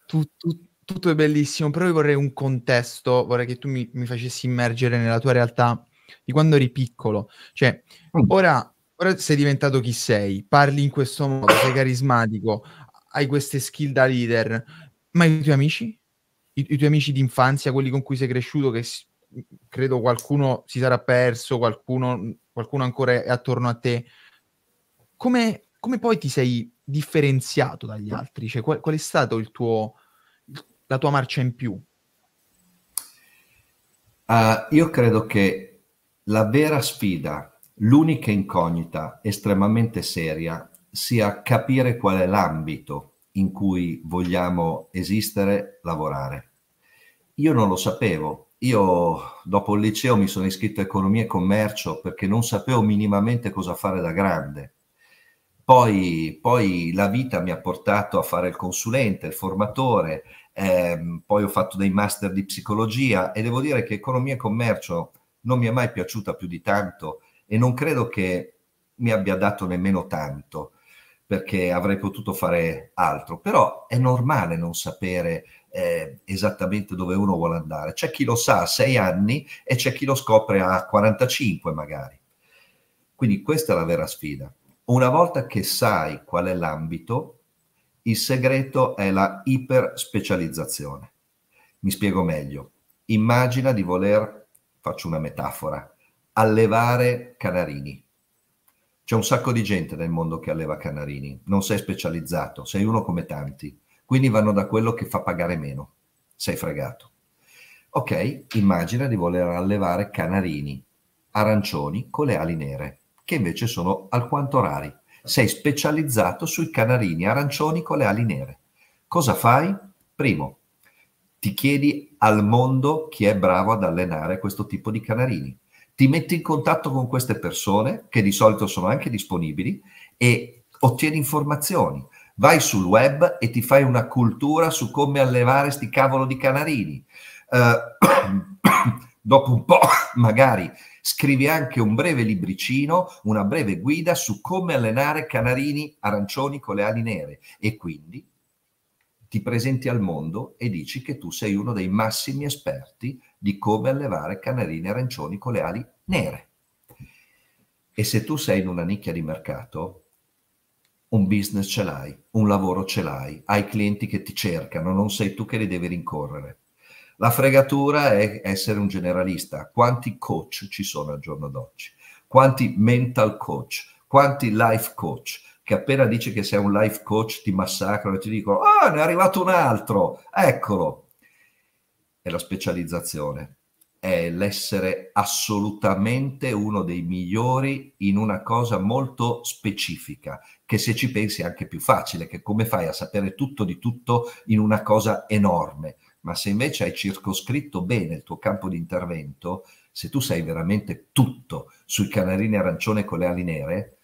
tu, tu, tutto è bellissimo, però io vorrei un contesto, vorrei che tu mi, mi facessi immergere nella tua realtà di quando eri piccolo. Cioè, mm. ora, ora sei diventato chi sei, parli in questo modo, sei carismatico, hai queste skill da leader, ma i tuoi amici? I, i tuoi amici d'infanzia, quelli con cui sei cresciuto, che credo qualcuno si sarà perso, qualcuno, qualcuno ancora è attorno a te come, come poi ti sei differenziato dagli altri? Cioè, qual, qual, è stata la tua marcia in più? Uh, io credo che la vera sfida, l'unica incognita estremamente seria, sia capire qual è l'ambito in cui vogliamo esistere, lavorare. Io non lo sapevo. Io dopo il liceo mi sono iscritto a economia e commercio perché non sapevo minimamente cosa fare da grande poi, poi, la vita mi ha portato a fare il consulente, il formatore, ehm, poi ho fatto dei master di psicologia e devo dire che economia e commercio non mi è mai piaciuta più di tanto e non credo che mi abbia dato nemmeno tanto perché avrei potuto fare altro, però è normale non sapere eh, esattamente dove uno vuole andare. C'è chi lo sa a sei anni e c'è chi lo scopre a 45 magari. Quindi questa è la vera sfida. Una volta che sai qual è l'ambito, il segreto è la iperspecializzazione. Mi spiego meglio. Immagina di voler, faccio una metafora, allevare canarini. C'è un sacco di gente nel mondo che alleva canarini, non sei specializzato, sei uno come tanti, quindi vanno da quello che fa pagare meno, sei fregato. Ok, immagina di voler allevare canarini arancioni con le ali nere che invece sono alquanto rari. Sei specializzato sui canarini arancioni con le ali nere. Cosa fai? Primo, ti chiedi al mondo chi è bravo ad allenare questo tipo di canarini. Ti metti in contatto con queste persone, che di solito sono anche disponibili, e ottieni informazioni. Vai sul web e ti fai una cultura su come allevare sti cavolo di canarini. Uh, dopo un po', magari Scrivi anche un breve libricino, una breve guida su come allenare canarini arancioni con le ali nere e quindi ti presenti al mondo e dici che tu sei uno dei massimi esperti di come allevare canarini arancioni con le ali nere. E se tu sei in una nicchia di mercato, un business ce l'hai, un lavoro ce l'hai, hai clienti che ti cercano, non sei tu che li devi rincorrere. La fregatura è essere un generalista. Quanti coach ci sono al giorno d'oggi? Quanti mental coach? Quanti life coach? Che appena dici che sei un life coach ti massacrano e ti dicono ah, ne è arrivato un altro, eccolo. È la specializzazione, è l'essere assolutamente uno dei migliori in una cosa molto specifica, che se ci pensi è anche più facile, che come fai a sapere tutto di tutto in una cosa enorme ma se invece hai circoscritto bene il tuo campo di intervento, se tu sei veramente tutto sui canarini arancione con le ali nere,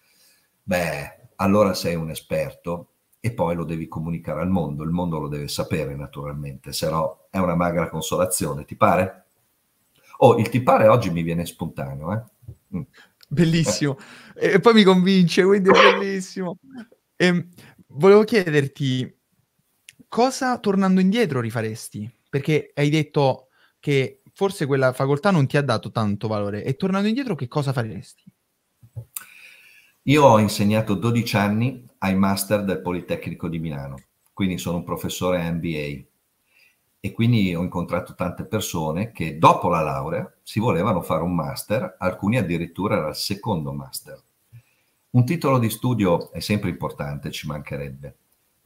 beh, allora sei un esperto e poi lo devi comunicare al mondo, il mondo lo deve sapere naturalmente, se no è una magra consolazione, ti pare? Oh, il ti pare oggi mi viene spontaneo, eh? Mm. Bellissimo, e poi mi convince, quindi è bellissimo. E, ehm, volevo chiederti, cosa tornando indietro rifaresti? Perché hai detto che forse quella facoltà non ti ha dato tanto valore e tornando indietro che cosa faresti? Io ho insegnato 12 anni ai master del Politecnico di Milano, quindi sono un professore MBA e quindi ho incontrato tante persone che dopo la laurea si volevano fare un master, alcuni addirittura era il secondo master. Un titolo di studio è sempre importante, ci mancherebbe,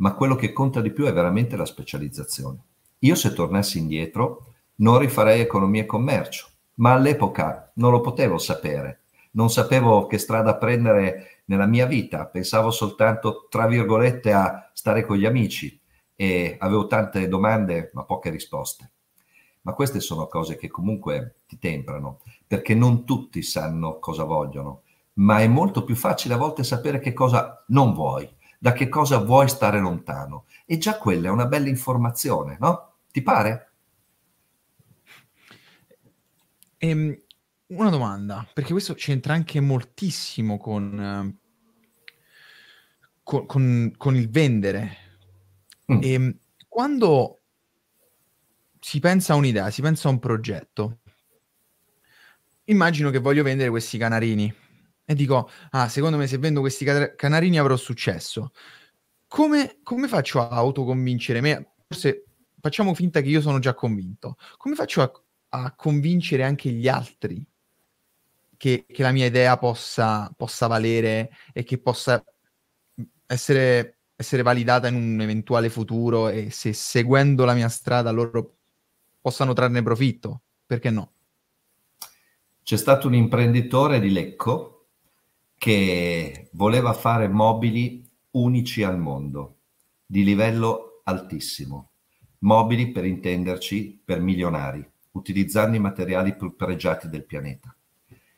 ma quello che conta di più è veramente la specializzazione. Io se tornassi indietro non rifarei economia e commercio, ma all'epoca non lo potevo sapere, non sapevo che strada prendere nella mia vita, pensavo soltanto, tra virgolette, a stare con gli amici e avevo tante domande ma poche risposte. Ma queste sono cose che comunque ti temprano, perché non tutti sanno cosa vogliono, ma è molto più facile a volte sapere che cosa non vuoi da che cosa vuoi stare lontano. E già quella è una bella informazione, no? Ti pare? Ehm, una domanda, perché questo c'entra anche moltissimo con, eh, con, con, con il vendere. Mm. Ehm, quando si pensa a un'idea, si pensa a un progetto, immagino che voglio vendere questi canarini e dico, ah, secondo me se vendo questi canarini avrò successo. Come, come faccio a autoconvincere me? Forse facciamo finta che io sono già convinto. Come faccio a, a convincere anche gli altri che, che la mia idea possa, possa, valere e che possa essere, essere validata in un eventuale futuro e se seguendo la mia strada loro possano trarne profitto? Perché no? C'è stato un imprenditore di Lecco che voleva fare mobili unici al mondo, di livello altissimo. Mobili, per intenderci, per milionari, utilizzando i materiali più pregiati del pianeta.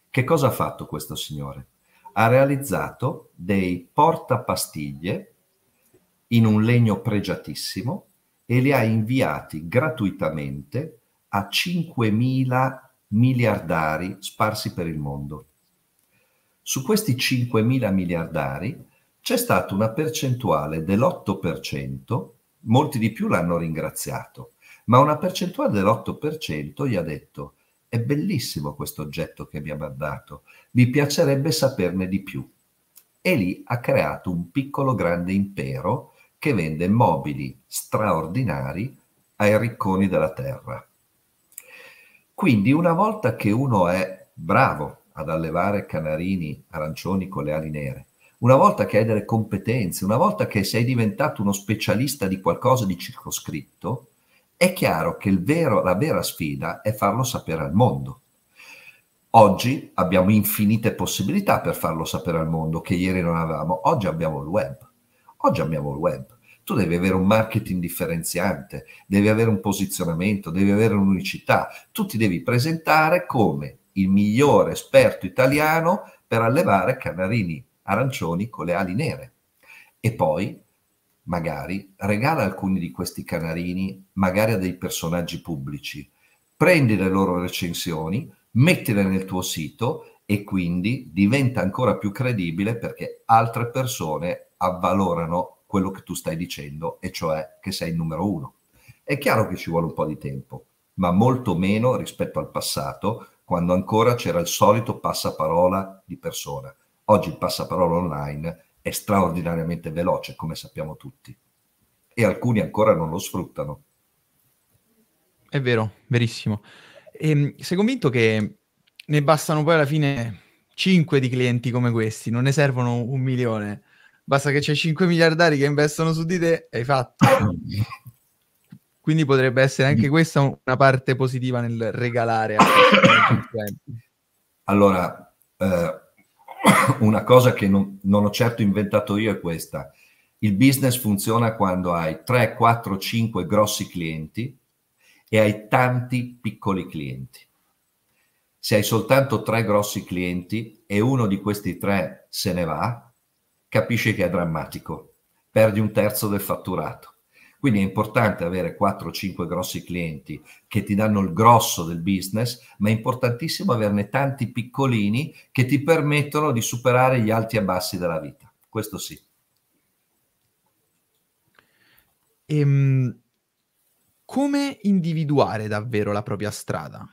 Che cosa ha fatto questo signore? Ha realizzato dei portapastiglie in un legno pregiatissimo e li ha inviati gratuitamente a 5.000 miliardari sparsi per il mondo. Su questi 5.000 miliardari c'è stata una percentuale dell'8%, molti di più l'hanno ringraziato, ma una percentuale dell'8% gli ha detto è bellissimo questo oggetto che mi ha mandato, mi piacerebbe saperne di più. E lì ha creato un piccolo grande impero che vende mobili straordinari ai ricconi della terra. Quindi una volta che uno è bravo ad allevare canarini arancioni con le ali nere, una volta che hai delle competenze, una volta che sei diventato uno specialista di qualcosa di circoscritto, è chiaro che il vero, la vera sfida è farlo sapere al mondo. Oggi abbiamo infinite possibilità per farlo sapere al mondo che ieri non avevamo. Oggi abbiamo il web. Oggi abbiamo il web. Tu devi avere un marketing differenziante, devi avere un posizionamento, devi avere un'unicità. Tu ti devi presentare come il migliore esperto italiano per allevare canarini arancioni con le ali nere. E poi, magari, regala alcuni di questi canarini, magari a dei personaggi pubblici. Prendi le loro recensioni, mettile nel tuo sito e quindi diventa ancora più credibile perché altre persone avvalorano quello che tu stai dicendo, e cioè che sei il numero uno. È chiaro che ci vuole un po' di tempo, ma molto meno rispetto al passato, quando ancora c'era il solito passaparola di persona. Oggi il passaparola online è straordinariamente veloce, come sappiamo tutti, e alcuni ancora non lo sfruttano. È vero, verissimo. E, ehm, sei convinto che ne bastano poi alla fine 5 di clienti come questi, non ne servono un milione? Basta che c'è 5 miliardari che investono su di te, hai fatto. Quindi potrebbe essere anche questa una parte positiva nel regalare. allora, eh, una cosa che non, non ho certo inventato io è questa. Il business funziona quando hai 3, 4, 5 grossi clienti e hai tanti piccoli clienti. Se hai soltanto tre grossi clienti e uno di questi tre se ne va, capisci che è drammatico, perdi un terzo del fatturato. Quindi è importante avere 4-5 grossi clienti che ti danno il grosso del business, ma è importantissimo averne tanti piccolini che ti permettono di superare gli alti e bassi della vita. Questo sì. Ehm, come individuare davvero la propria strada?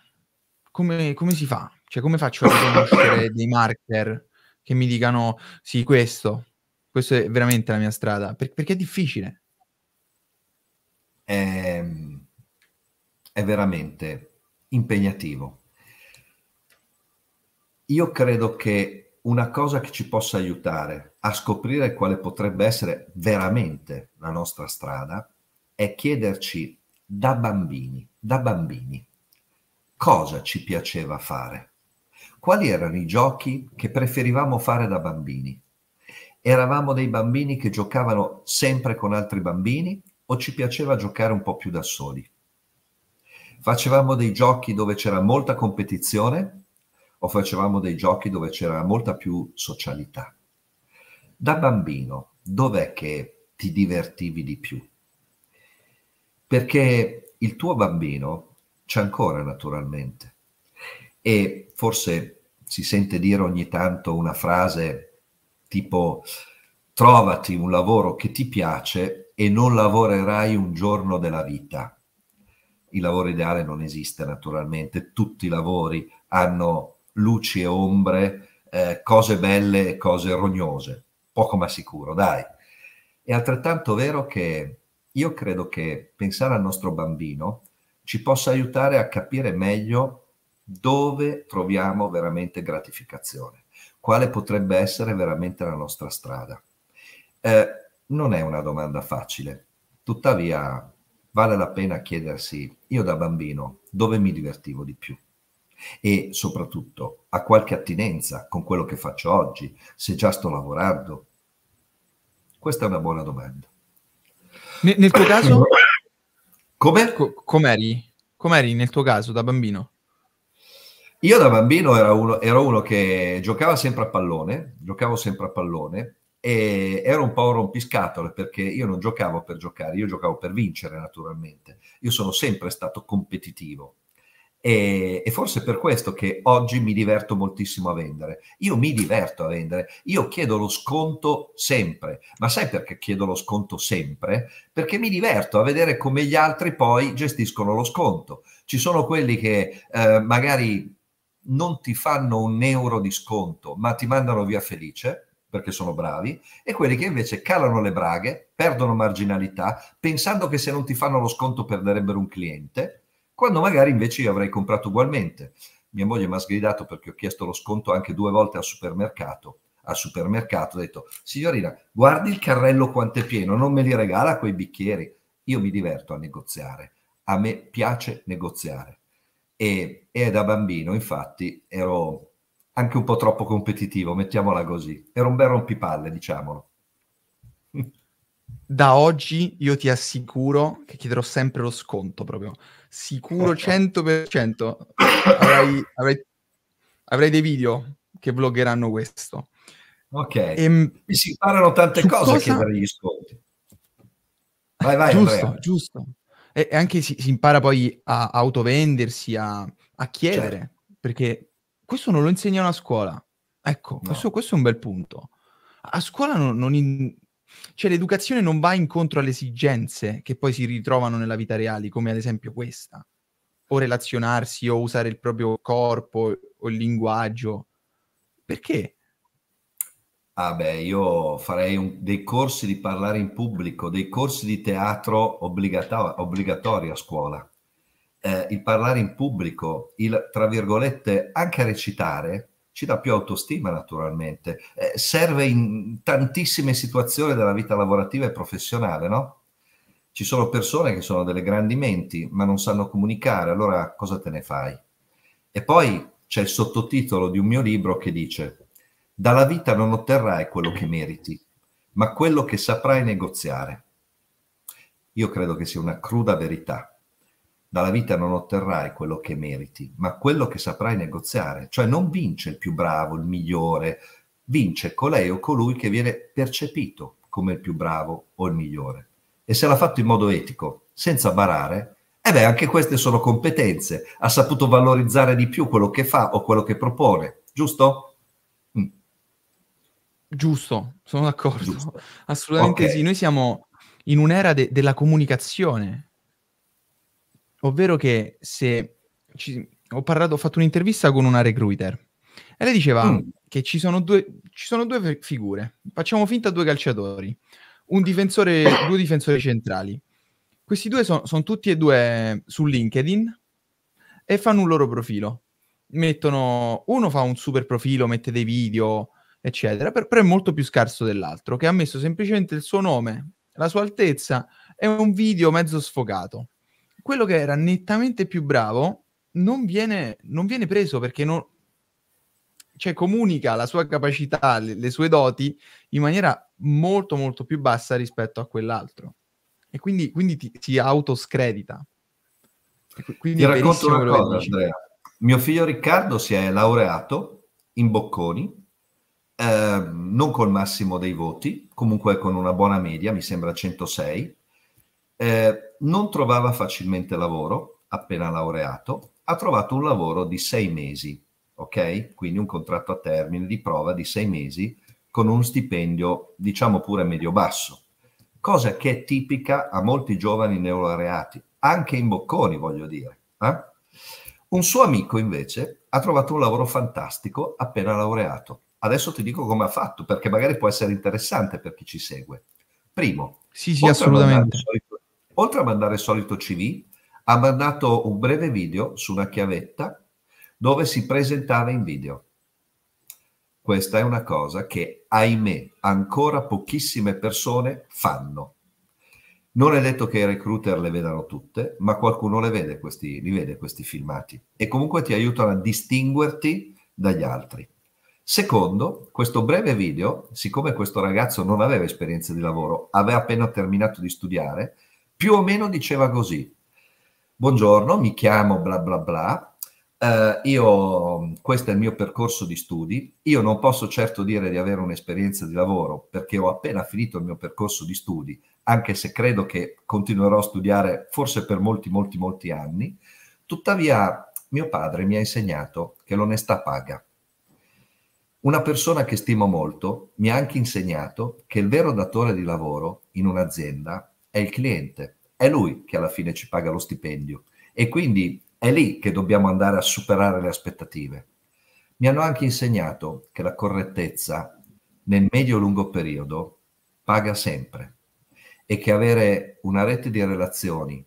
Come, come si fa? Cioè, come faccio a riconoscere dei marker che mi dicano sì, questo, questa è veramente la mia strada? Per, perché è difficile è, ehm, è veramente impegnativo. Io credo che una cosa che ci possa aiutare a scoprire quale potrebbe essere veramente la nostra strada è chiederci da bambini, da bambini, cosa ci piaceva fare, quali erano i giochi che preferivamo fare da bambini. Eravamo dei bambini che giocavano sempre con altri bambini o ci piaceva giocare un po' più da soli. Facevamo dei giochi dove c'era molta competizione o facevamo dei giochi dove c'era molta più socialità. Da bambino, dov'è che ti divertivi di più? Perché il tuo bambino c'è ancora naturalmente e forse si sente dire ogni tanto una frase tipo trovati un lavoro che ti piace e non lavorerai un giorno della vita. Il lavoro ideale non esiste naturalmente, tutti i lavori hanno luci e ombre, eh, cose belle e cose rognose, poco ma sicuro, dai. È altrettanto vero che io credo che pensare al nostro bambino ci possa aiutare a capire meglio dove troviamo veramente gratificazione, quale potrebbe essere veramente la nostra strada. Eh, non è una domanda facile, tuttavia vale la pena chiedersi, io da bambino, dove mi divertivo di più? E soprattutto, a qualche attinenza con quello che faccio oggi, se già sto lavorando? Questa è una buona domanda. N- nel tuo caso? Come? Co- com'eri? Com'eri nel tuo caso da bambino? Io da bambino ero uno, ero uno che giocava sempre a pallone, giocavo sempre a pallone, e ero un po' rompiscatole perché io non giocavo per giocare, io giocavo per vincere naturalmente. Io sono sempre stato competitivo e, e, forse per questo che oggi mi diverto moltissimo a vendere. Io mi diverto a vendere, io chiedo lo sconto sempre, ma sai perché chiedo lo sconto sempre? Perché mi diverto a vedere come gli altri poi gestiscono lo sconto. Ci sono quelli che eh, magari non ti fanno un euro di sconto, ma ti mandano via felice perché sono bravi, e quelli che invece calano le braghe, perdono marginalità, pensando che se non ti fanno lo sconto perderebbero un cliente, quando magari invece io avrei comprato ugualmente. Mia moglie mi ha sgridato perché ho chiesto lo sconto anche due volte al supermercato. Al supermercato ho detto, signorina, guardi il carrello quanto è pieno, non me li regala quei bicchieri. Io mi diverto a negoziare, a me piace negoziare. E, e da bambino, infatti, ero anche un po' troppo competitivo, mettiamola così. Era un bel rompipalle, diciamolo. Da oggi io ti assicuro che chiederò sempre lo sconto proprio. Sicuro 100%. Avrai, avrai, avrai dei video che vloggeranno questo. Ok. E, ehm, Mi si imparano tante cose cosa... a chiedere gli sconti. Vai, vai, giusto, Andrea. giusto. E, e anche si, si, impara poi a autovendersi, a, a chiedere, certo. perché questo non lo insegnano a scuola. Ecco, no. questo, questo, è un bel punto. A scuola non, non in... cioè, l'educazione non va incontro alle esigenze che poi si ritrovano nella vita reale, come ad esempio questa, o relazionarsi o usare il proprio corpo o il linguaggio. Perché? Ah beh, io farei un, dei corsi di parlare in pubblico, dei corsi di teatro obbligato- obbligatori a scuola eh, il parlare in pubblico, il tra virgolette anche recitare, ci dà più autostima naturalmente, eh, serve in tantissime situazioni della vita lavorativa e professionale, no? Ci sono persone che sono delle grandi menti ma non sanno comunicare, allora cosa te ne fai? E poi c'è il sottotitolo di un mio libro che dice, dalla vita non otterrai quello che meriti, ma quello che saprai negoziare. Io credo che sia una cruda verità dalla vita non otterrai quello che meriti, ma quello che saprai negoziare. Cioè non vince il più bravo, il migliore, vince colei o colui che viene percepito come il più bravo o il migliore. E se l'ha fatto in modo etico, senza barare, eh beh, anche queste sono competenze. Ha saputo valorizzare di più quello che fa o quello che propone, giusto? Mm. Giusto, sono d'accordo. Giusto. Assolutamente okay. sì. Noi siamo in un'era de- della comunicazione ovvero che se ci, ho, parlato, ho fatto un'intervista con una recruiter e lei diceva mm. che ci sono, due, ci sono due figure, facciamo finta due calciatori, un difensore, due difensori centrali. Questi due sono, sono tutti e due su LinkedIn e fanno un loro profilo. Mettono, uno fa un super profilo, mette dei video, eccetera, per, però è molto più scarso dell'altro, che ha messo semplicemente il suo nome, la sua altezza e un video mezzo sfocato quello che era nettamente più bravo non viene, non viene preso perché non, cioè, comunica la sua capacità, le, le, sue doti in maniera molto molto più bassa rispetto a quell'altro. E quindi, quindi ti, ti autoscredita. Quindi ti racconto una cosa, Andrea. Mio figlio Riccardo si è laureato in Bocconi, eh, non col massimo dei voti, comunque con una buona media, mi sembra 106. Eh, non trovava facilmente lavoro, appena laureato, ha trovato un lavoro di sei mesi, ok? Quindi un contratto a termine di prova di sei mesi con un stipendio, diciamo pure medio-basso, cosa che è tipica a molti giovani neolaureati, anche in bocconi, voglio dire. Eh? Un suo amico, invece, ha trovato un lavoro fantastico appena laureato. Adesso ti dico come ha fatto, perché magari può essere interessante per chi ci segue. Primo, sì, sì, assolutamente. Solito, oltre a mandare il solito CV, ha mandato un breve video su una chiavetta dove si presentava in video. Questa è una cosa che, ahimè, ancora pochissime persone fanno. Non è detto che i recruiter le vedano tutte, ma qualcuno le vede questi, li vede questi filmati e comunque ti aiutano a distinguerti dagli altri. Secondo, questo breve video, siccome questo ragazzo non aveva esperienza di lavoro, aveva appena terminato di studiare, più o meno diceva così. Buongiorno, mi chiamo bla bla bla, Uh, io, questo è il mio percorso di studi, io non posso certo dire di avere un'esperienza di lavoro perché ho appena finito il mio percorso di studi, anche se credo che continuerò a studiare forse per molti, molti, molti anni. Tuttavia mio padre mi ha insegnato che l'onestà paga. Una persona che stimo molto mi ha anche insegnato che il vero datore di lavoro in un'azienda è il cliente, è lui che alla fine ci paga lo stipendio e quindi è lì che dobbiamo andare a superare le aspettative. Mi hanno anche insegnato che la correttezza nel medio-lungo periodo paga sempre e che avere una rete di relazioni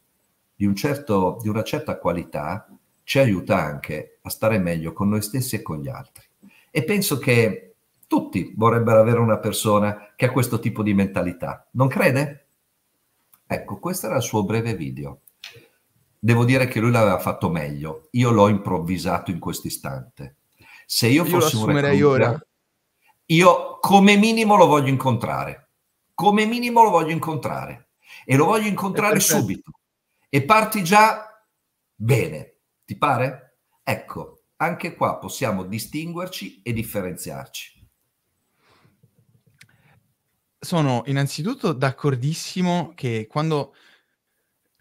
di, un certo, di una certa qualità ci aiuta anche a stare meglio con noi stessi e con gli altri. E penso che tutti vorrebbero avere una persona che ha questo tipo di mentalità, non crede? Ecco, questo era il suo breve video. Devo dire che lui l'aveva fatto meglio. Io l'ho improvvisato in questo istante. Se io, io fossi un recluta, ora. io come minimo lo voglio incontrare. Come minimo lo voglio incontrare. E lo voglio incontrare subito. E parti già bene. Ti pare? Ecco, anche qua possiamo distinguerci e differenziarci sono innanzitutto d'accordissimo che quando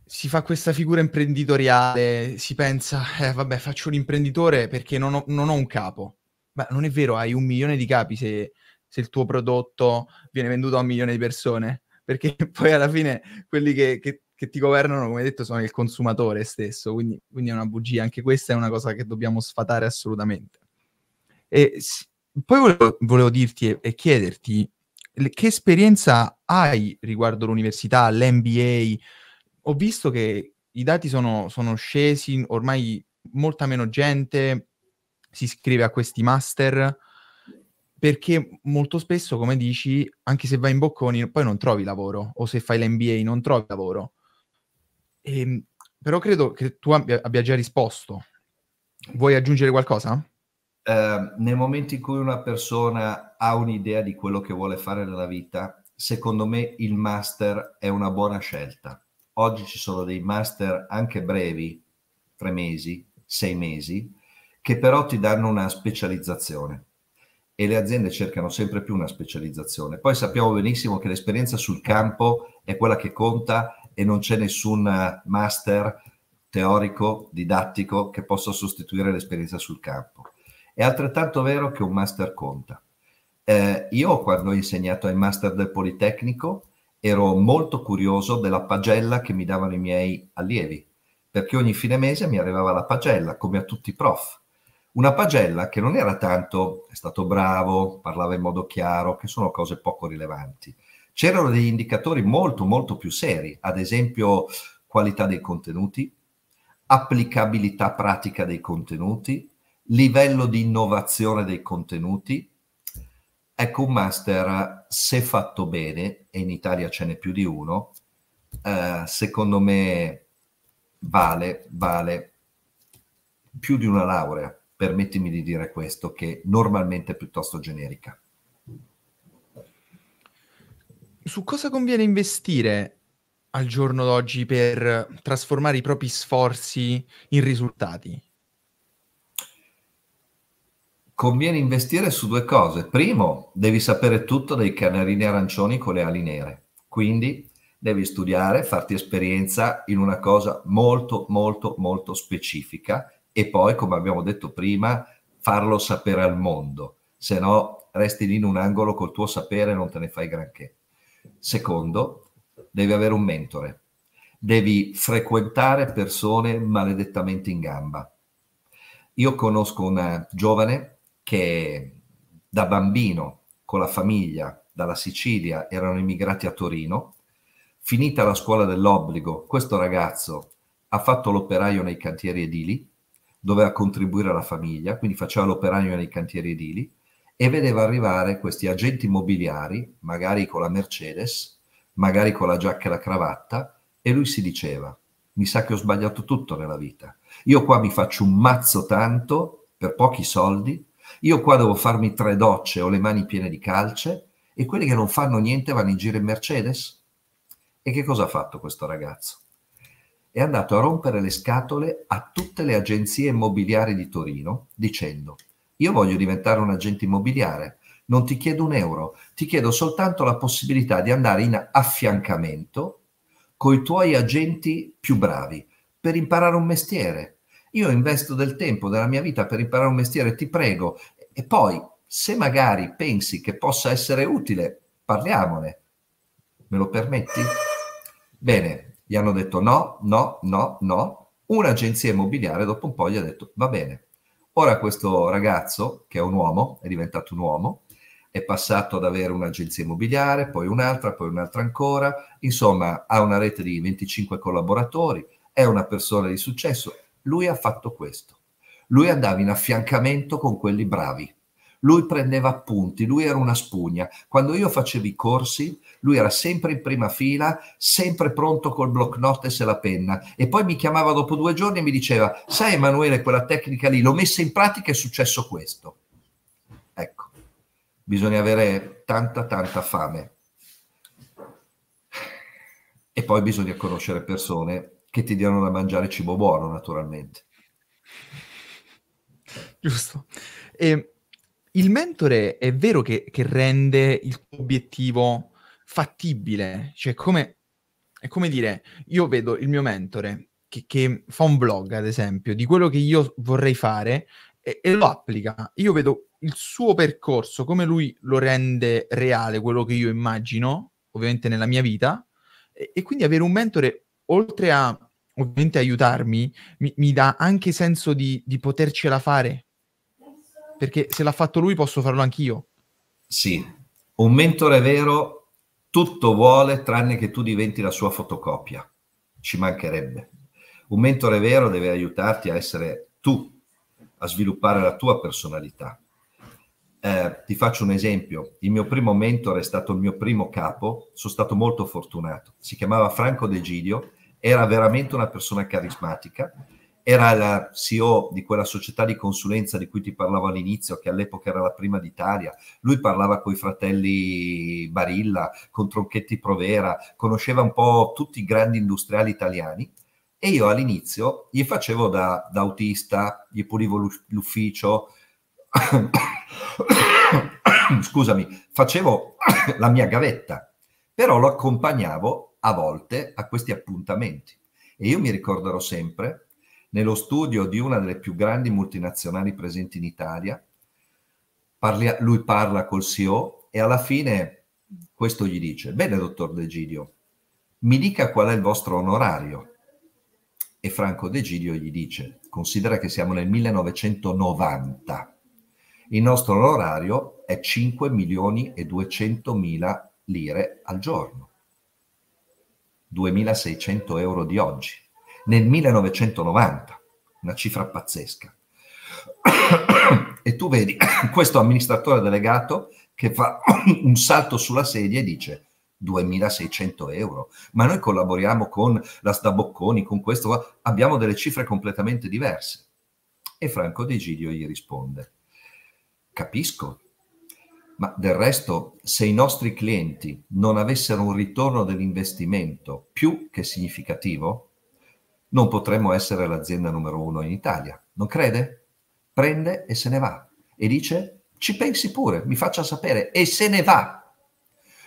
si fa questa figura imprenditoriale, si pensa, eh, vabbè, faccio l'imprenditore perché non ho, non ho un capo. Ma non è vero, hai un milione di capi se, se, il tuo prodotto viene venduto a un milione di persone, perché poi alla fine quelli che, che, che ti governano, come detto, sono il consumatore stesso, quindi, quindi, è una bugia, anche questa è una cosa che dobbiamo sfatare assolutamente. E, poi volevo, volevo dirti e, e chiederti che esperienza hai riguardo l'università, l'MBA? Ho visto che i dati sono, sono scesi, ormai molta meno gente si iscrive a questi master perché molto spesso, come dici, anche se vai in bocconi, poi non trovi lavoro, o se fai l'MBA non trovi lavoro. E, ehm, però credo che tu abbia, abbia già risposto. Vuoi aggiungere qualcosa? Ehm, nel momento in cui una persona ha un'idea di quello che vuole fare nella vita, secondo me il master è una buona scelta. Oggi ci sono dei master anche brevi, tre mesi, sei mesi, che però ti danno una specializzazione e le aziende cercano sempre più una specializzazione. Poi sappiamo benissimo che l'esperienza sul campo è quella che conta e non c'è nessun master teorico, didattico che possa sostituire l'esperienza sul campo. È altrettanto vero che un master conta. Eh, io quando ho insegnato ai master del Politecnico ero molto curioso della pagella che mi davano i miei allievi, perché ogni fine mese mi arrivava la pagella, come a tutti i prof. Una pagella che non era tanto è stato bravo, parlava in modo chiaro, che sono cose poco rilevanti. C'erano degli indicatori molto molto più seri, ad esempio qualità dei contenuti, applicabilità pratica dei contenuti, livello di innovazione dei contenuti. Ecco un master, se fatto bene, e in Italia ce n'è più di uno, eh, secondo me vale, vale più di una laurea, permettimi di dire questo, che normalmente è piuttosto generica. Su cosa conviene investire al giorno d'oggi per trasformare i propri sforzi in risultati? conviene investire su due cose. Primo, devi sapere tutto dei canarini arancioni con le ali nere. Quindi devi studiare, farti esperienza in una cosa molto, molto, molto specifica e poi, come abbiamo detto prima, farlo sapere al mondo. Se no, resti lì in un angolo col tuo sapere e non te ne fai granché. Secondo, devi avere un mentore. Devi frequentare persone maledettamente in gamba. Io conosco una giovane che da bambino con la famiglia dalla Sicilia erano immigrati a Torino. Finita la scuola dell'obbligo, questo ragazzo ha fatto l'operaio nei cantieri edili, doveva contribuire alla famiglia, quindi faceva l'operaio nei cantieri edili e vedeva arrivare questi agenti immobiliari, magari con la Mercedes, magari con la giacca e la cravatta, e lui si diceva, mi sa che ho sbagliato tutto nella vita. Io qua mi faccio un mazzo tanto per pochi soldi io qua devo farmi tre docce, ho le mani piene di calce e quelli che non fanno niente vanno in giro in Mercedes. E che cosa ha fatto questo ragazzo? È andato a rompere le scatole a tutte le agenzie immobiliari di Torino dicendo io voglio diventare un agente immobiliare, non ti chiedo un euro, ti chiedo soltanto la possibilità di andare in affiancamento con i tuoi agenti più bravi per imparare un mestiere. Io investo del tempo, della mia vita per imparare un mestiere, ti prego, e poi, se magari pensi che possa essere utile, parliamone. Me lo permetti? Bene, gli hanno detto no, no, no, no. Un'agenzia immobiliare dopo un po' gli ha detto va bene. Ora questo ragazzo, che è un uomo, è diventato un uomo, è passato ad avere un'agenzia immobiliare, poi un'altra, poi un'altra ancora, insomma ha una rete di 25 collaboratori, è una persona di successo, lui ha fatto questo. Lui andava in affiancamento con quelli bravi. Lui prendeva appunti, lui era una spugna. Quando io facevo i corsi, lui era sempre in prima fila, sempre pronto col notes e la penna. E poi mi chiamava dopo due giorni e mi diceva: Sai, Emanuele, quella tecnica lì l'ho messa in pratica e è successo questo. Ecco, bisogna avere tanta, tanta fame. E poi bisogna conoscere persone che ti diano da mangiare cibo buono, naturalmente giusto? E il mentore è vero che, che rende il tuo obiettivo fattibile, cioè come, è come dire, io vedo il mio mentore che, che, fa un blog, ad esempio, di quello che io vorrei fare e, e lo applica. Io vedo il suo percorso, come lui lo rende reale, quello che io immagino, ovviamente nella mia vita, e, e quindi avere un mentore, oltre a ovviamente aiutarmi, mi, mi dà anche senso di, di potercela fare, perché se l'ha fatto lui posso farlo anch'io. Sì, un mentore vero tutto vuole tranne che tu diventi la sua fotocopia. Ci mancherebbe. Un mentore vero deve aiutarti a essere tu, a sviluppare la tua personalità. Eh, ti faccio un esempio, il mio primo mentore è stato il mio primo capo, sono stato molto fortunato, si chiamava Franco De Giglio, era veramente una persona carismatica, era la CEO di quella società di consulenza di cui ti parlavo all'inizio, che all'epoca era la prima d'Italia. Lui parlava con i fratelli Barilla, con Tronchetti Provera, conosceva un po' tutti i grandi industriali italiani. E io all'inizio gli facevo da, da autista, gli pulivo l'ufficio, scusami, facevo la mia gavetta, però lo accompagnavo a volte a questi appuntamenti. E io mi ricorderò sempre nello studio di una delle più grandi multinazionali presenti in Italia. Parli, lui parla col CEO e alla fine questo gli dice, bene dottor De Gidio, mi dica qual è il vostro onorario. E Franco De Gidio gli dice, considera che siamo nel 1990, il nostro onorario è 5 milioni e 200 mila lire al giorno, 2600 euro di oggi nel 1990, una cifra pazzesca. e tu vedi questo amministratore delegato che fa un salto sulla sedia e dice 2.600 euro, ma noi collaboriamo con la Stabocconi, con questo, abbiamo delle cifre completamente diverse. E Franco De Giglio gli risponde, capisco, ma del resto se i nostri clienti non avessero un ritorno dell'investimento più che significativo, non potremmo essere l'azienda numero uno in Italia. Non crede? Prende e se ne va e dice ci pensi pure, mi faccia sapere e se ne va.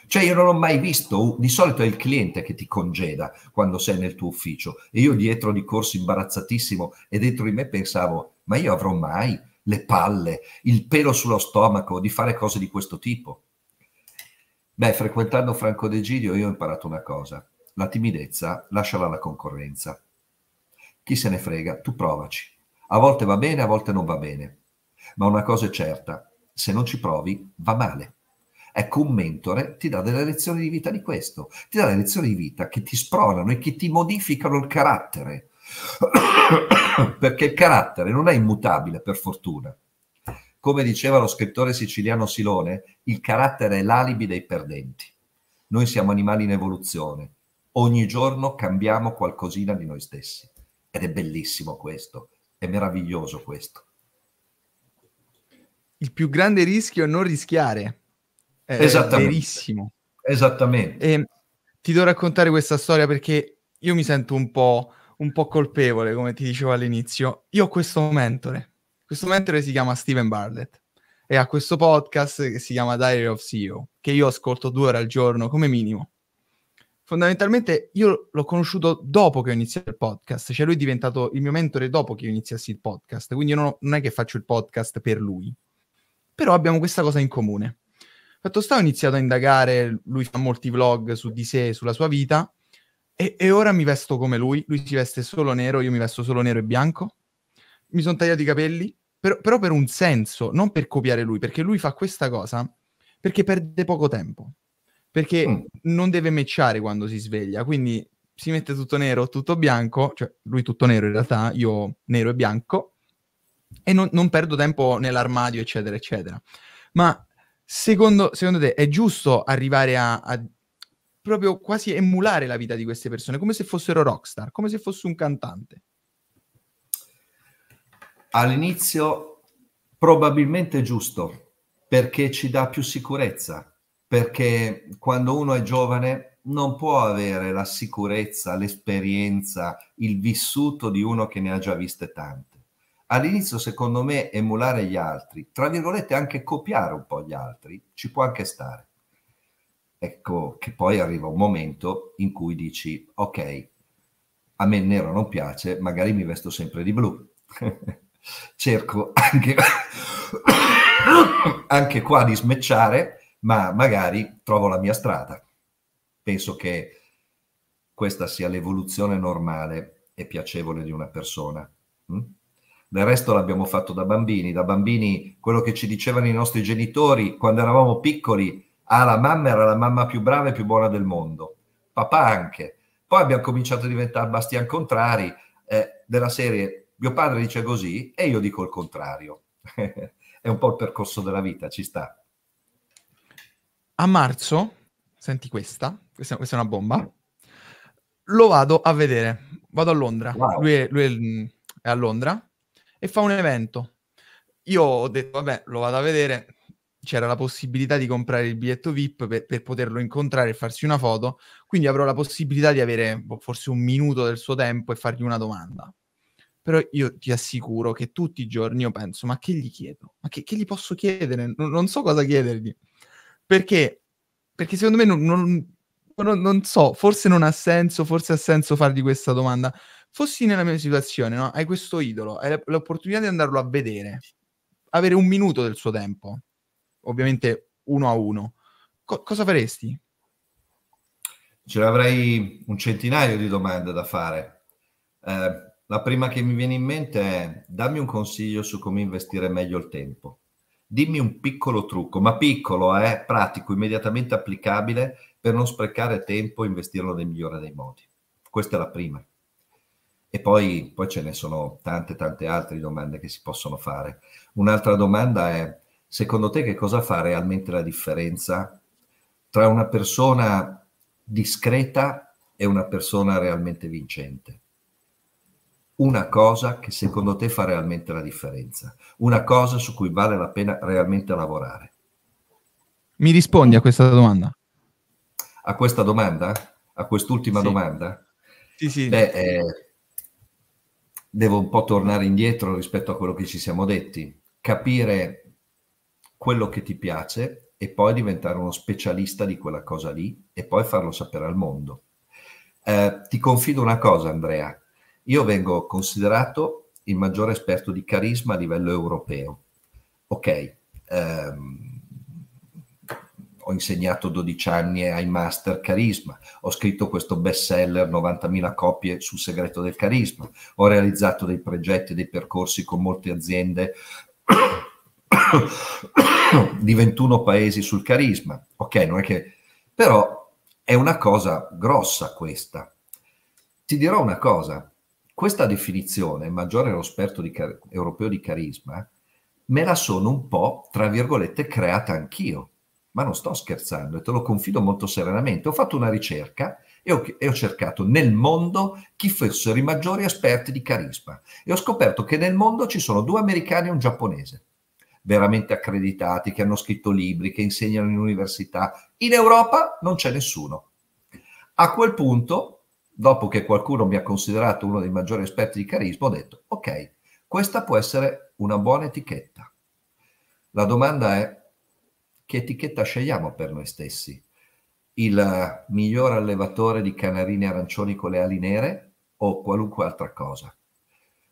Cioè io non ho mai visto, di solito è il cliente che ti congeda quando sei nel tuo ufficio e io dietro di corso imbarazzatissimo e dentro di me pensavo ma io avrò mai le palle, il pelo sullo stomaco di fare cose di questo tipo. Beh, frequentando Franco De Giglio io ho imparato una cosa, la timidezza lasciala alla concorrenza chi se ne frega, tu provaci. A volte va bene, a volte non va bene. Ma una cosa è certa, se non ci provi, va male. Ecco, un mentore ti dà delle lezioni di vita di questo, ti dà delle lezioni di vita che ti spronano e che ti modificano il carattere, perché il carattere non è immutabile, per fortuna. Come diceva lo scrittore siciliano Silone, il carattere è l'alibi dei perdenti. Noi siamo animali in evoluzione, ogni giorno cambiamo qualcosina di noi stessi. Ed è bellissimo questo, è meraviglioso questo. Il più grande rischio è non rischiare. È Esattamente. verissimo. Esattamente. E ehm, ti devo raccontare questa storia perché io mi sento un po', un po' colpevole, come ti dicevo all'inizio. Io ho questo mentore. Questo mentore si chiama Steven Barlett e ha questo podcast che si chiama Diary of CEO, che io ascolto due ore al giorno come minimo fondamentalmente io l'ho conosciuto dopo che ho iniziato il podcast, cioè lui è diventato il mio mentore dopo che io iniziassi il podcast, quindi non, non, è che faccio il podcast per lui, però abbiamo questa cosa in comune. Fatto sta, ho iniziato a indagare, lui fa molti vlog su di sé, sulla sua vita, e, e ora mi vesto come lui, lui si veste solo nero, io mi vesto solo nero e bianco, mi sono tagliato i capelli, per, però per un senso, non per copiare lui, perché lui fa questa cosa perché perde poco tempo perché mm. non deve matchare quando si sveglia, quindi si mette tutto nero, tutto bianco, cioè lui tutto nero in realtà, io nero e bianco, e non, non perdo tempo nell'armadio, eccetera, eccetera. Ma secondo, secondo te è giusto arrivare a, a proprio quasi emulare la vita di queste persone, come se fossero rockstar, come se fosse un cantante? All'inizio probabilmente è giusto, perché ci dà più sicurezza, perché quando uno è giovane non può avere la sicurezza, l'esperienza, il vissuto di uno che ne ha già viste tante. All'inizio, secondo me, emulare gli altri, tra virgolette anche copiare un po' gli altri, ci può anche stare. Ecco che poi arriva un momento in cui dici, ok, a me il nero non piace, magari mi vesto sempre di blu. Cerco anche, anche qua di smecciare ma magari trovo la mia strada. Penso che questa sia l'evoluzione normale e piacevole di una persona. Mm? Del resto l'abbiamo fatto da bambini, da bambini quello che ci dicevano i nostri genitori quando eravamo piccoli, ah la mamma era la mamma più brava e più buona del mondo, papà anche. Poi abbiamo cominciato a diventare bastian contrari, eh, della serie mio padre dice così e io dico il contrario. È un po' il percorso della vita, ci sta. A marzo, senti questa, questa, questa è una bomba, lo vado a vedere. Vado a Londra, wow. lui, è, lui è, mm, è a Londra e fa un evento. Io ho detto, vabbè, lo vado a vedere, c'era la possibilità di comprare il biglietto VIP per, per, poterlo incontrare e farsi una foto, quindi avrò la possibilità di avere boh, forse un minuto del suo tempo e fargli una domanda. Però io ti assicuro che tutti i giorni io penso, ma che gli chiedo? Ma che, che gli posso chiedere? Non, non so cosa chiedergli. Perché? Perché secondo me non, non, non, so, forse non ha senso, forse ha senso fargli questa domanda. Fossi nella mia situazione, no? Hai questo idolo, hai l'opportunità di andarlo a vedere, avere un minuto del suo tempo, ovviamente uno a uno. Co- cosa faresti? Ce l'avrei un centinaio di domande da fare. Eh, la prima che mi viene in mente è dammi un consiglio su come investire meglio il tempo. Dimmi un piccolo trucco, ma piccolo, eh, pratico, immediatamente applicabile per non sprecare tempo e investirlo nel migliore dei modi. Questa è la prima. E poi, poi ce ne sono tante, tante altre domande che si possono fare. Un'altra domanda è, secondo te che cosa fa realmente la differenza tra una persona discreta e una persona realmente vincente? una cosa che secondo te fa realmente la differenza, una cosa su cui vale la pena realmente lavorare. Mi rispondi a questa domanda? A questa domanda? A quest'ultima sì. domanda? Sì, sì. Beh, eh, devo un po' tornare indietro rispetto a quello che ci siamo detti, capire quello che ti piace e poi diventare uno specialista di quella cosa lì e poi farlo sapere al mondo. Eh, ti confido una cosa, Andrea, io vengo considerato il maggiore esperto di carisma a livello europeo. Ok, ehm, ho insegnato 12 anni ai master carisma, ho scritto questo bestseller 90.000 copie sul segreto del carisma, ho realizzato dei progetti, dei percorsi con molte aziende di 21 paesi sul carisma. Ok, non è che... però è una cosa grossa questa. Ti dirò una cosa, questa definizione, maggiore esperto di car- europeo di carisma, me la sono un po', tra virgolette, creata anch'io. Ma non sto scherzando e te lo confido molto serenamente. Ho fatto una ricerca e ho, e ho, cercato nel mondo chi fossero i maggiori esperti di carisma e ho scoperto che nel mondo ci sono due americani e un giapponese, veramente accreditati, che hanno scritto libri, che insegnano in università. In Europa non c'è nessuno. A quel punto dopo che qualcuno mi ha considerato uno dei maggiori esperti di carisma, ho detto, ok, questa può essere una buona etichetta. La domanda è, che etichetta scegliamo per noi stessi? Il miglior allevatore di canarini arancioni con le ali nere o qualunque altra cosa?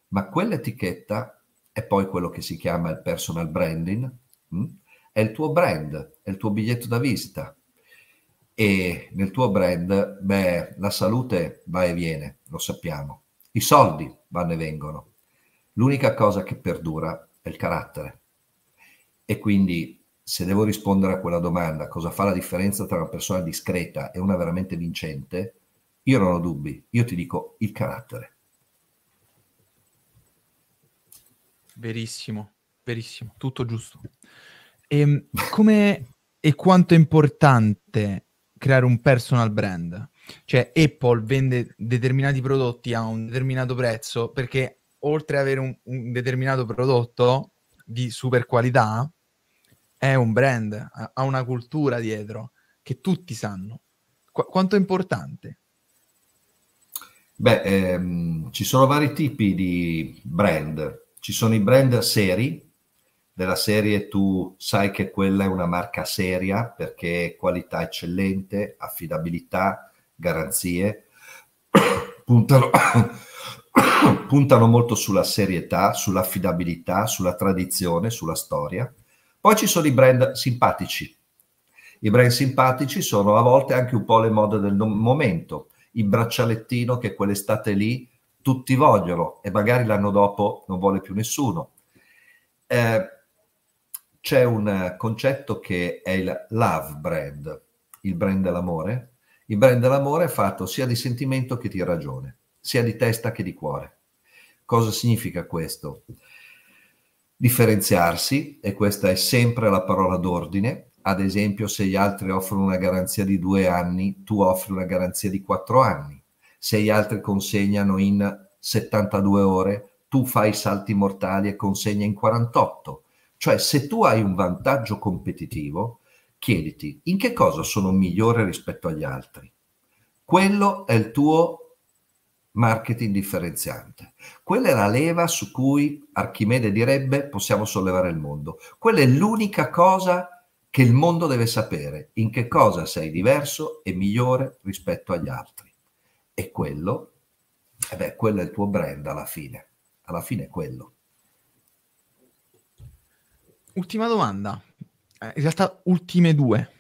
Ma quell'etichetta è poi quello che si chiama il personal branding, mm? è il tuo brand, è il tuo biglietto da visita, e nel tuo brand, beh, la salute va e viene, lo sappiamo, i soldi vanno e vengono, l'unica cosa che perdura è il carattere. E quindi se devo rispondere a quella domanda, cosa fa la differenza tra una persona discreta e una veramente vincente, io non ho dubbi, io ti dico il carattere. Verissimo, verissimo, tutto giusto. E ehm, come e quanto è importante creare un personal brand. Cioè Apple vende determinati prodotti a un determinato prezzo perché oltre ad avere un, un determinato prodotto di super qualità, è un brand, ha una cultura dietro che tutti sanno. Qu- quanto è importante? Beh, ehm, ci sono vari tipi di brand. Ci sono i brand seri, della serie tu sai che quella è una marca seria perché qualità eccellente, affidabilità, garanzie, puntano, puntano molto sulla serietà, sull'affidabilità, sulla tradizione, sulla storia. Poi ci sono i brand simpatici. I brand simpatici sono a volte anche un po' le mode del momento. Il braccialettino che quell'estate lì tutti vogliono e magari l'anno dopo non vuole più nessuno. Eh, c'è un eh, concetto che è il love brand, il brand dell'amore. Il brand dell'amore è fatto sia di sentimento che di ragione, sia di testa che di cuore. Cosa significa questo? Differenziarsi, e questa è sempre la parola d'ordine, ad esempio se gli altri offrono una garanzia di due anni, tu offri una garanzia di quattro anni. Se gli altri consegnano in 72 ore, tu fai salti mortali e consegna in 48 cioè, se tu hai un vantaggio competitivo, chiediti in che cosa sono migliore rispetto agli altri. Quello è il tuo marketing differenziante. Quella è la leva su cui Archimede direbbe possiamo sollevare il mondo. Quella è l'unica cosa che il mondo deve sapere, in che cosa sei diverso e migliore rispetto agli altri. E quello, eh beh, quello è il tuo brand alla fine. Alla fine è quello. Ultima domanda, eh, in realtà ultime due.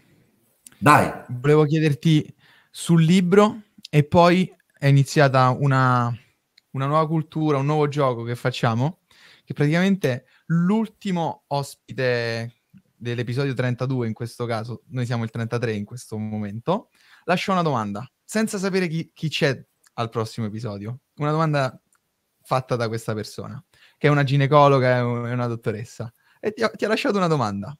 Dai. Volevo chiederti sul libro e poi è iniziata una, una nuova cultura, un nuovo gioco che facciamo, che praticamente l'ultimo ospite dell'episodio 32 in questo caso, noi siamo il 33 in questo momento, lascio una domanda, senza sapere chi, chi c'è al prossimo episodio. Una domanda fatta da questa persona, che è una ginecologa è una dottoressa e ti ha, ti ha lasciato una domanda.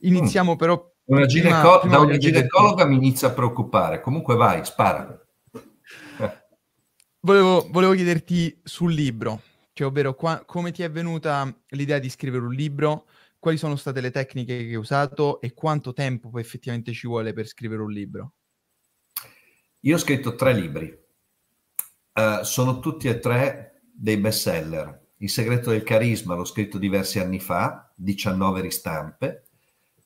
Iniziamo mm. però... Una prima, gineco- prima da una ginecologa mi inizia a preoccupare. Comunque vai, spara. Volevo, volevo, chiederti sul libro, cioè, ovvero qua, come ti è venuta l'idea di scrivere un libro, quali sono state le tecniche che hai usato e quanto tempo poi effettivamente ci vuole per scrivere un libro? Io ho scritto tre libri, uh, sono tutti e tre dei bestseller. Il segreto del carisma l'ho scritto diversi anni fa, 19 ristampe.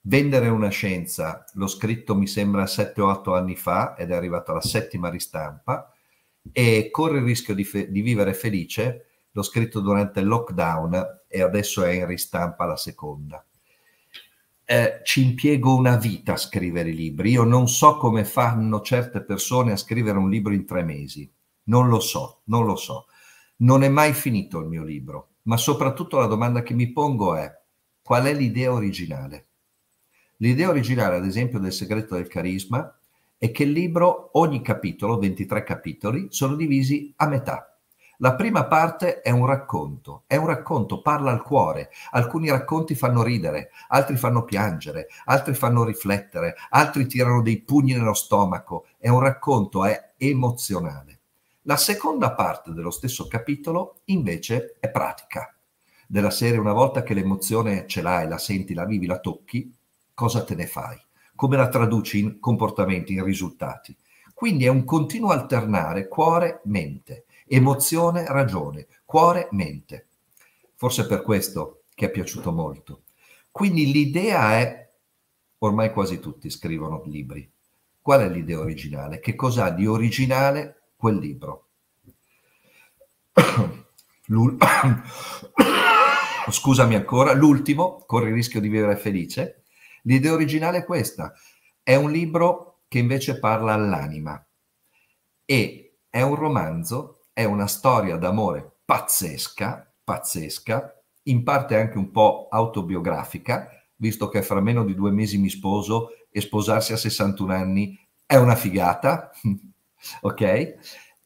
Vendere una scienza, l'ho scritto mi sembra 7 o 8 anni fa ed è arrivato alla settima ristampa. E corre il rischio di, fe- di vivere felice, l'ho scritto durante il lockdown e adesso è in ristampa la seconda. Eh, ci impiego una vita a scrivere i libri. Io non so come fanno certe persone a scrivere un libro in tre mesi. Non lo so, non lo so. Non è mai finito il mio libro, ma soprattutto la domanda che mi pongo è Qual è l'idea originale? L'idea originale, ad esempio, del segreto del carisma è che il libro, ogni capitolo, 23 capitoli, sono divisi a metà. La prima parte è un racconto, è un racconto, parla al cuore. Alcuni racconti fanno ridere, altri fanno piangere, altri fanno riflettere, altri tirano dei pugni nello stomaco. È un racconto, è emozionale. La seconda parte dello stesso capitolo invece è pratica della serie una volta che l'emozione ce l'hai, la senti, la vivi, la tocchi, cosa te ne fai? Come la traduci in comportamenti, in risultati? Quindi è un continuo alternare cuore-mente, emozione-ragione, cuore-mente. Forse per questo che è piaciuto molto. Quindi l'idea è, ormai quasi tutti scrivono libri, qual è l'idea originale? Che cosa ha di originale quel libro? L'ul- Ecco, scusami ancora, l'ultimo, Corri il rischio di vivere felice. L'idea originale è questa, è un libro che invece parla all'anima e è un romanzo, è una storia d'amore pazzesca, pazzesca, in parte anche un po' autobiografica, visto che fra meno di due mesi mi sposo e sposarsi a 61 anni è una figata, ok?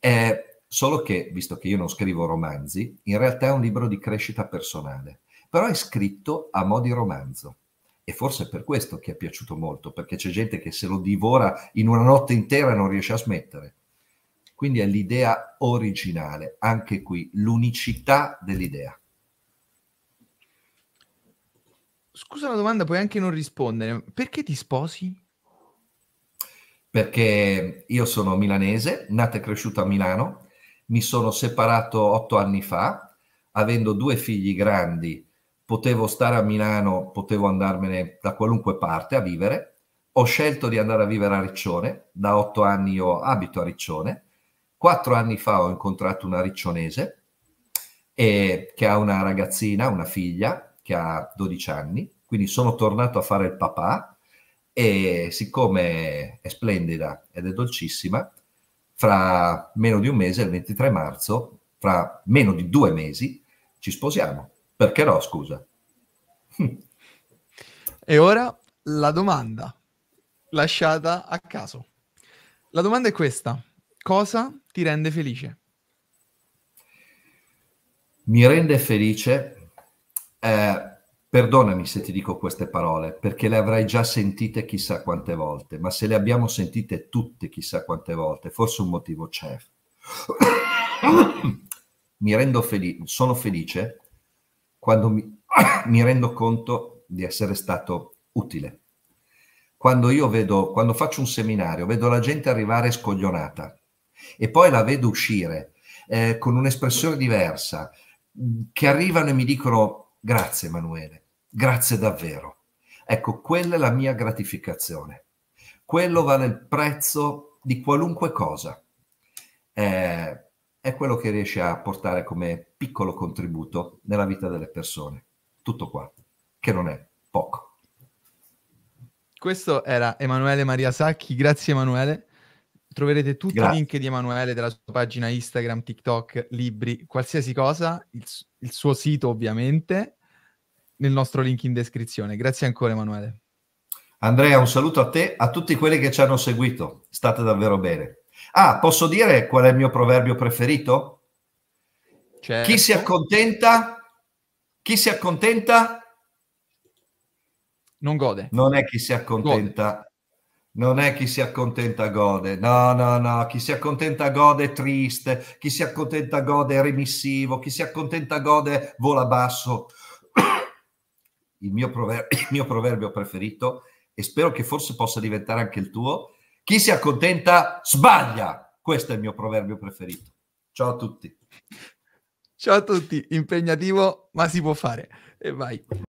Eh, Solo che, visto che io non scrivo romanzi, in realtà è un libro di crescita personale, però è scritto a mo' di romanzo. E forse è per questo che è piaciuto molto, perché c'è gente che se lo divora in una notte intera e non riesce a smettere. Quindi è l'idea originale, anche qui, l'unicità dell'idea. Scusa la domanda, puoi anche non rispondere. Perché ti sposi? Perché io sono milanese, nata e cresciuta a Milano, mi sono separato otto anni fa, avendo due figli grandi, potevo stare a Milano, potevo andarmene da qualunque parte a vivere. Ho scelto di andare a vivere a Riccione, da otto anni io abito a Riccione. Quattro anni fa ho incontrato una riccionese e, eh, che ha una ragazzina, una figlia, che ha 12 anni, quindi sono tornato a fare il papà e siccome è splendida ed è dolcissima, fra meno di un mese, il 23 marzo, fra meno di due mesi, ci sposiamo. Perché no, scusa? e ora la domanda, lasciata a caso. La domanda è questa. Cosa ti rende felice? Mi rende felice... Eh, Perdonami se ti dico queste parole, perché le avrai già sentite chissà quante volte, ma se le abbiamo sentite tutte chissà quante volte, forse un motivo c'è. mi rendo felice, sono felice quando mi, mi rendo conto di essere stato utile. Quando io vedo, quando faccio un seminario, vedo la gente arrivare scoglionata e poi la vedo uscire eh, con un'espressione diversa, che arrivano e mi dicono grazie Emanuele, Grazie davvero. Ecco, quella è la mia gratificazione. Quello vale il prezzo di qualunque cosa. Eh, è quello che riesce a portare come piccolo contributo nella vita delle persone. Tutto qua, che non è poco. Questo era Emanuele Maria Sacchi, grazie Emanuele. Troverete tutti grazie. i link di Emanuele della sua pagina Instagram, TikTok, libri, qualsiasi cosa, il, il suo sito ovviamente nel nostro link in descrizione. Grazie ancora Emanuele. Andrea, un saluto a te, a tutti quelli che ci hanno seguito. State davvero bene. Ah, posso dire qual è il mio proverbio preferito? Certo. Chi si certo. accontenta? Chi si accontenta? Non gode. Non è chi si accontenta. Gode. Non è chi si accontenta gode, no, no, no, chi si accontenta gode è triste, chi si accontenta gode è remissivo, chi si accontenta gode vola basso il mio, prover- il mio proverbio preferito e spero che forse possa diventare anche il tuo. Chi si accontenta sbaglia. Questo è il mio proverbio preferito. Ciao a tutti. Ciao a tutti, impegnativo, ma si può fare. E vai.